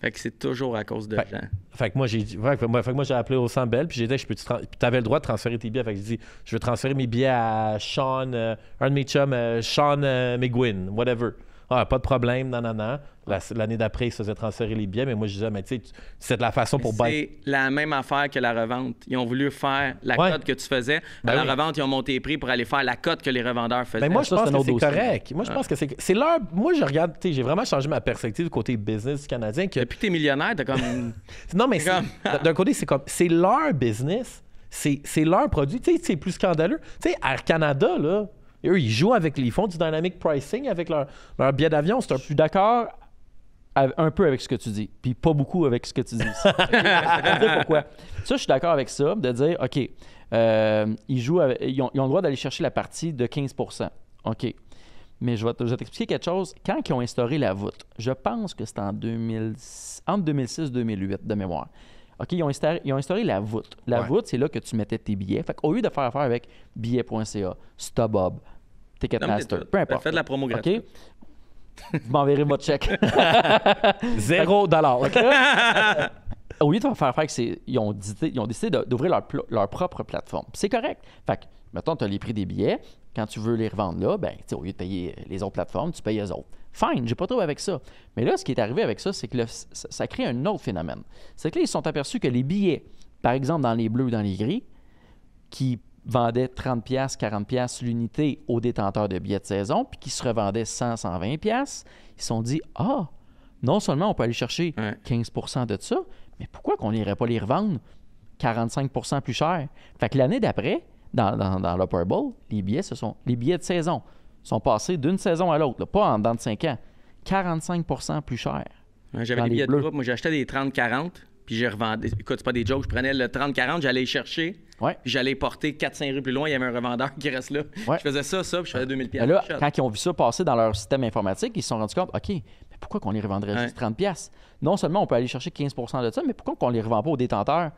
Fait que c'est toujours à cause de fait, gens. Fait que moi, j'ai fait moi, appelé au Centre Bell, puis j'ai dit je peux tu avais le droit de transférer tes billets. Fait que j'ai dit je veux transférer mes billets à Sean, euh, un de mes chums, euh, Sean euh, McGuinn, whatever. Ah, pas de problème, nanana. L'année d'après, ils se faisaient transférer les biens, mais moi, je disais, mais tu sais, c'est de la façon pour C'est la même affaire que la revente. Ils ont voulu faire la cote que tu faisais. Ben la revente, ils ont monté les prix pour aller faire la cote que les revendeurs faisaient. Mais ben moi, je ah. pense que c'est correct. Moi, je pense que c'est. leur. Moi, je regarde, tu sais, j'ai vraiment changé ma perspective du côté business Canadien. Que... Depuis que t'es millionnaire, t'as comme. non, mais d'un côté, c'est comme. C'est leur business. C'est leur produit. Tu sais, c'est plus scandaleux. Tu sais, Air Canada, là, eux, ils jouent avec, les font du dynamic pricing avec leur, leur billet d'avion. je suis d'accord un peu avec ce que tu dis, puis pas beaucoup avec ce que tu dis. Ça, je suis d'accord avec ça, de dire, OK, euh, ils, jouent ils, ont, le droit d'aller chercher la partie de 15 OK. Mais je vais, t'expliquer quelque chose. Quand ils ont instauré la voûte, je pense que c'était en 2000, entre 2006 et 2008, de mémoire. OK, ils ont instauré, ils ont la voûte. La voûte, c'est là que tu mettais tes billets. Fait au lieu de faire affaire avec billets.ca, StubHub, Ticketmaster, peu importe. Faites la promo gratuite. Vous m'enverrez votre chèque. Zéro dollar. Au lieu de faire affaire Ils ont, ils ont décidé d'ouvrir leur, leur propre plateforme. C'est correct. Fait que, mettons, tu as les prix des billets, quand tu veux les revendre là, ben, au lieu de payer euh, les autres plateformes, tu payes les autres. Fine, j'ai pas trop avec ça. Mais là, ce qui est arrivé avec ça, c'est que ça crée un autre phénomène. C'est que là, ils se sont aperçus que les billets, par exemple dans les bleus ou dans les gris, qui vendaient 30$, 40$ l'unité aux détenteurs de billets de saison, puis qui se revendaient 100, 120$, ils se sont dit Ah, non seulement on peut aller chercher 15% de ça, mais pourquoi qu'on n'irait pas les revendre 45 plus cher? Fait que l'année d'après, dans, l'Upper Bowl, les billets, ce sont, les billets de saison sont passés d'une saison à l'autre, pas en 25 ans, 45 plus cher. J'avais des billets de groupe. Moi, j'achetais des 30-40, puis j'ai revendu. Écoute, c'est pas des jokes. Je prenais le 30-40, j'allais chercher, j'allais porter 4-5 rues plus loin. Il y avait un revendeur qui reste là. Je faisais ça, ça, puis je faisais 2000 pièces. Là, quand ils ont vu ça passer dans leur système informatique, ils se sont rendus compte, OK, mais pourquoi qu'on les revendrait juste 30 pièces? Non seulement on peut aller chercher 15 de ça, mais pourquoi qu'on les revend pas aux détenteurs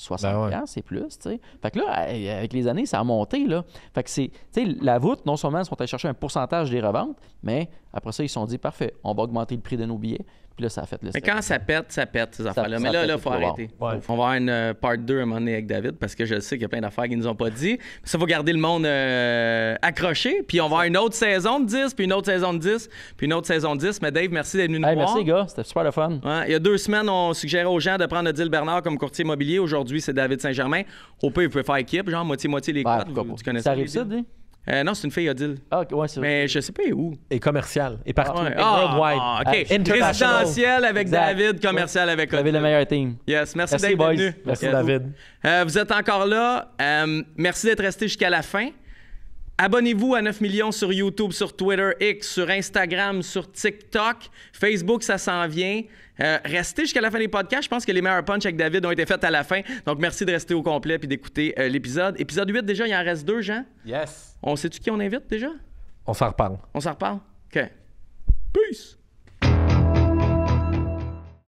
60 c'est ben plus, tu sais. Fait que là, avec les années, ça a monté, là. Fait que c'est, tu sais, la voûte, non seulement ils sont allés chercher un pourcentage des reventes, mais après ça, ils se sont dit, parfait, on va augmenter le prix de nos billets. Puis là, ça fait le Mais quand ça pète, ça pète, ces affaires-là. Mais là, il faut arrêter. On va avoir une euh, part 2 à un moment donné avec David parce que je sais qu'il y a plein d'affaires qu'ils nous ont pas dit. Ça va garder le monde euh, accroché. Puis on va avoir une autre saison de 10, puis une autre saison de 10, puis une autre saison de 10. Mais Dave, merci d'être venu nous voir. Merci, gars. C'était super le fun. Il y a deux semaines, on suggérait aux gens de prendre Adil Bernard comme courtier immobilier. Aujourd'hui, c'est David Saint-Germain. Au pire, il peut faire équipe, genre moitié-moitié les ben, quatre. ça. Arrive ça, euh, non, c'est une fille, Odile. Ah, Mais je sais pas où. Et commercial. Et partout. Ah, et ah, worldwide. Ah, euh, Résidentiel avec David, commercial avec Odile. Vous avez le meilleur team. Yes, merci, d'être venu. Merci, David. Euh, vous êtes encore là. merci d'être resté jusqu'à la fin. Abonnez-vous à 9 millions sur YouTube, sur Twitter, X, sur Instagram, sur TikTok. Facebook, ça s'en vient. Euh, restez jusqu'à la fin des podcasts. Je pense que les meilleurs punch avec David ont été faits à la fin. Donc, merci de rester au complet et d'écouter euh, l'épisode. Épisode 8, déjà, il en reste deux, Jean. Yes. On sait-tu qui on invite déjà? On s'en reparle. On s'en reparle? OK. Peace!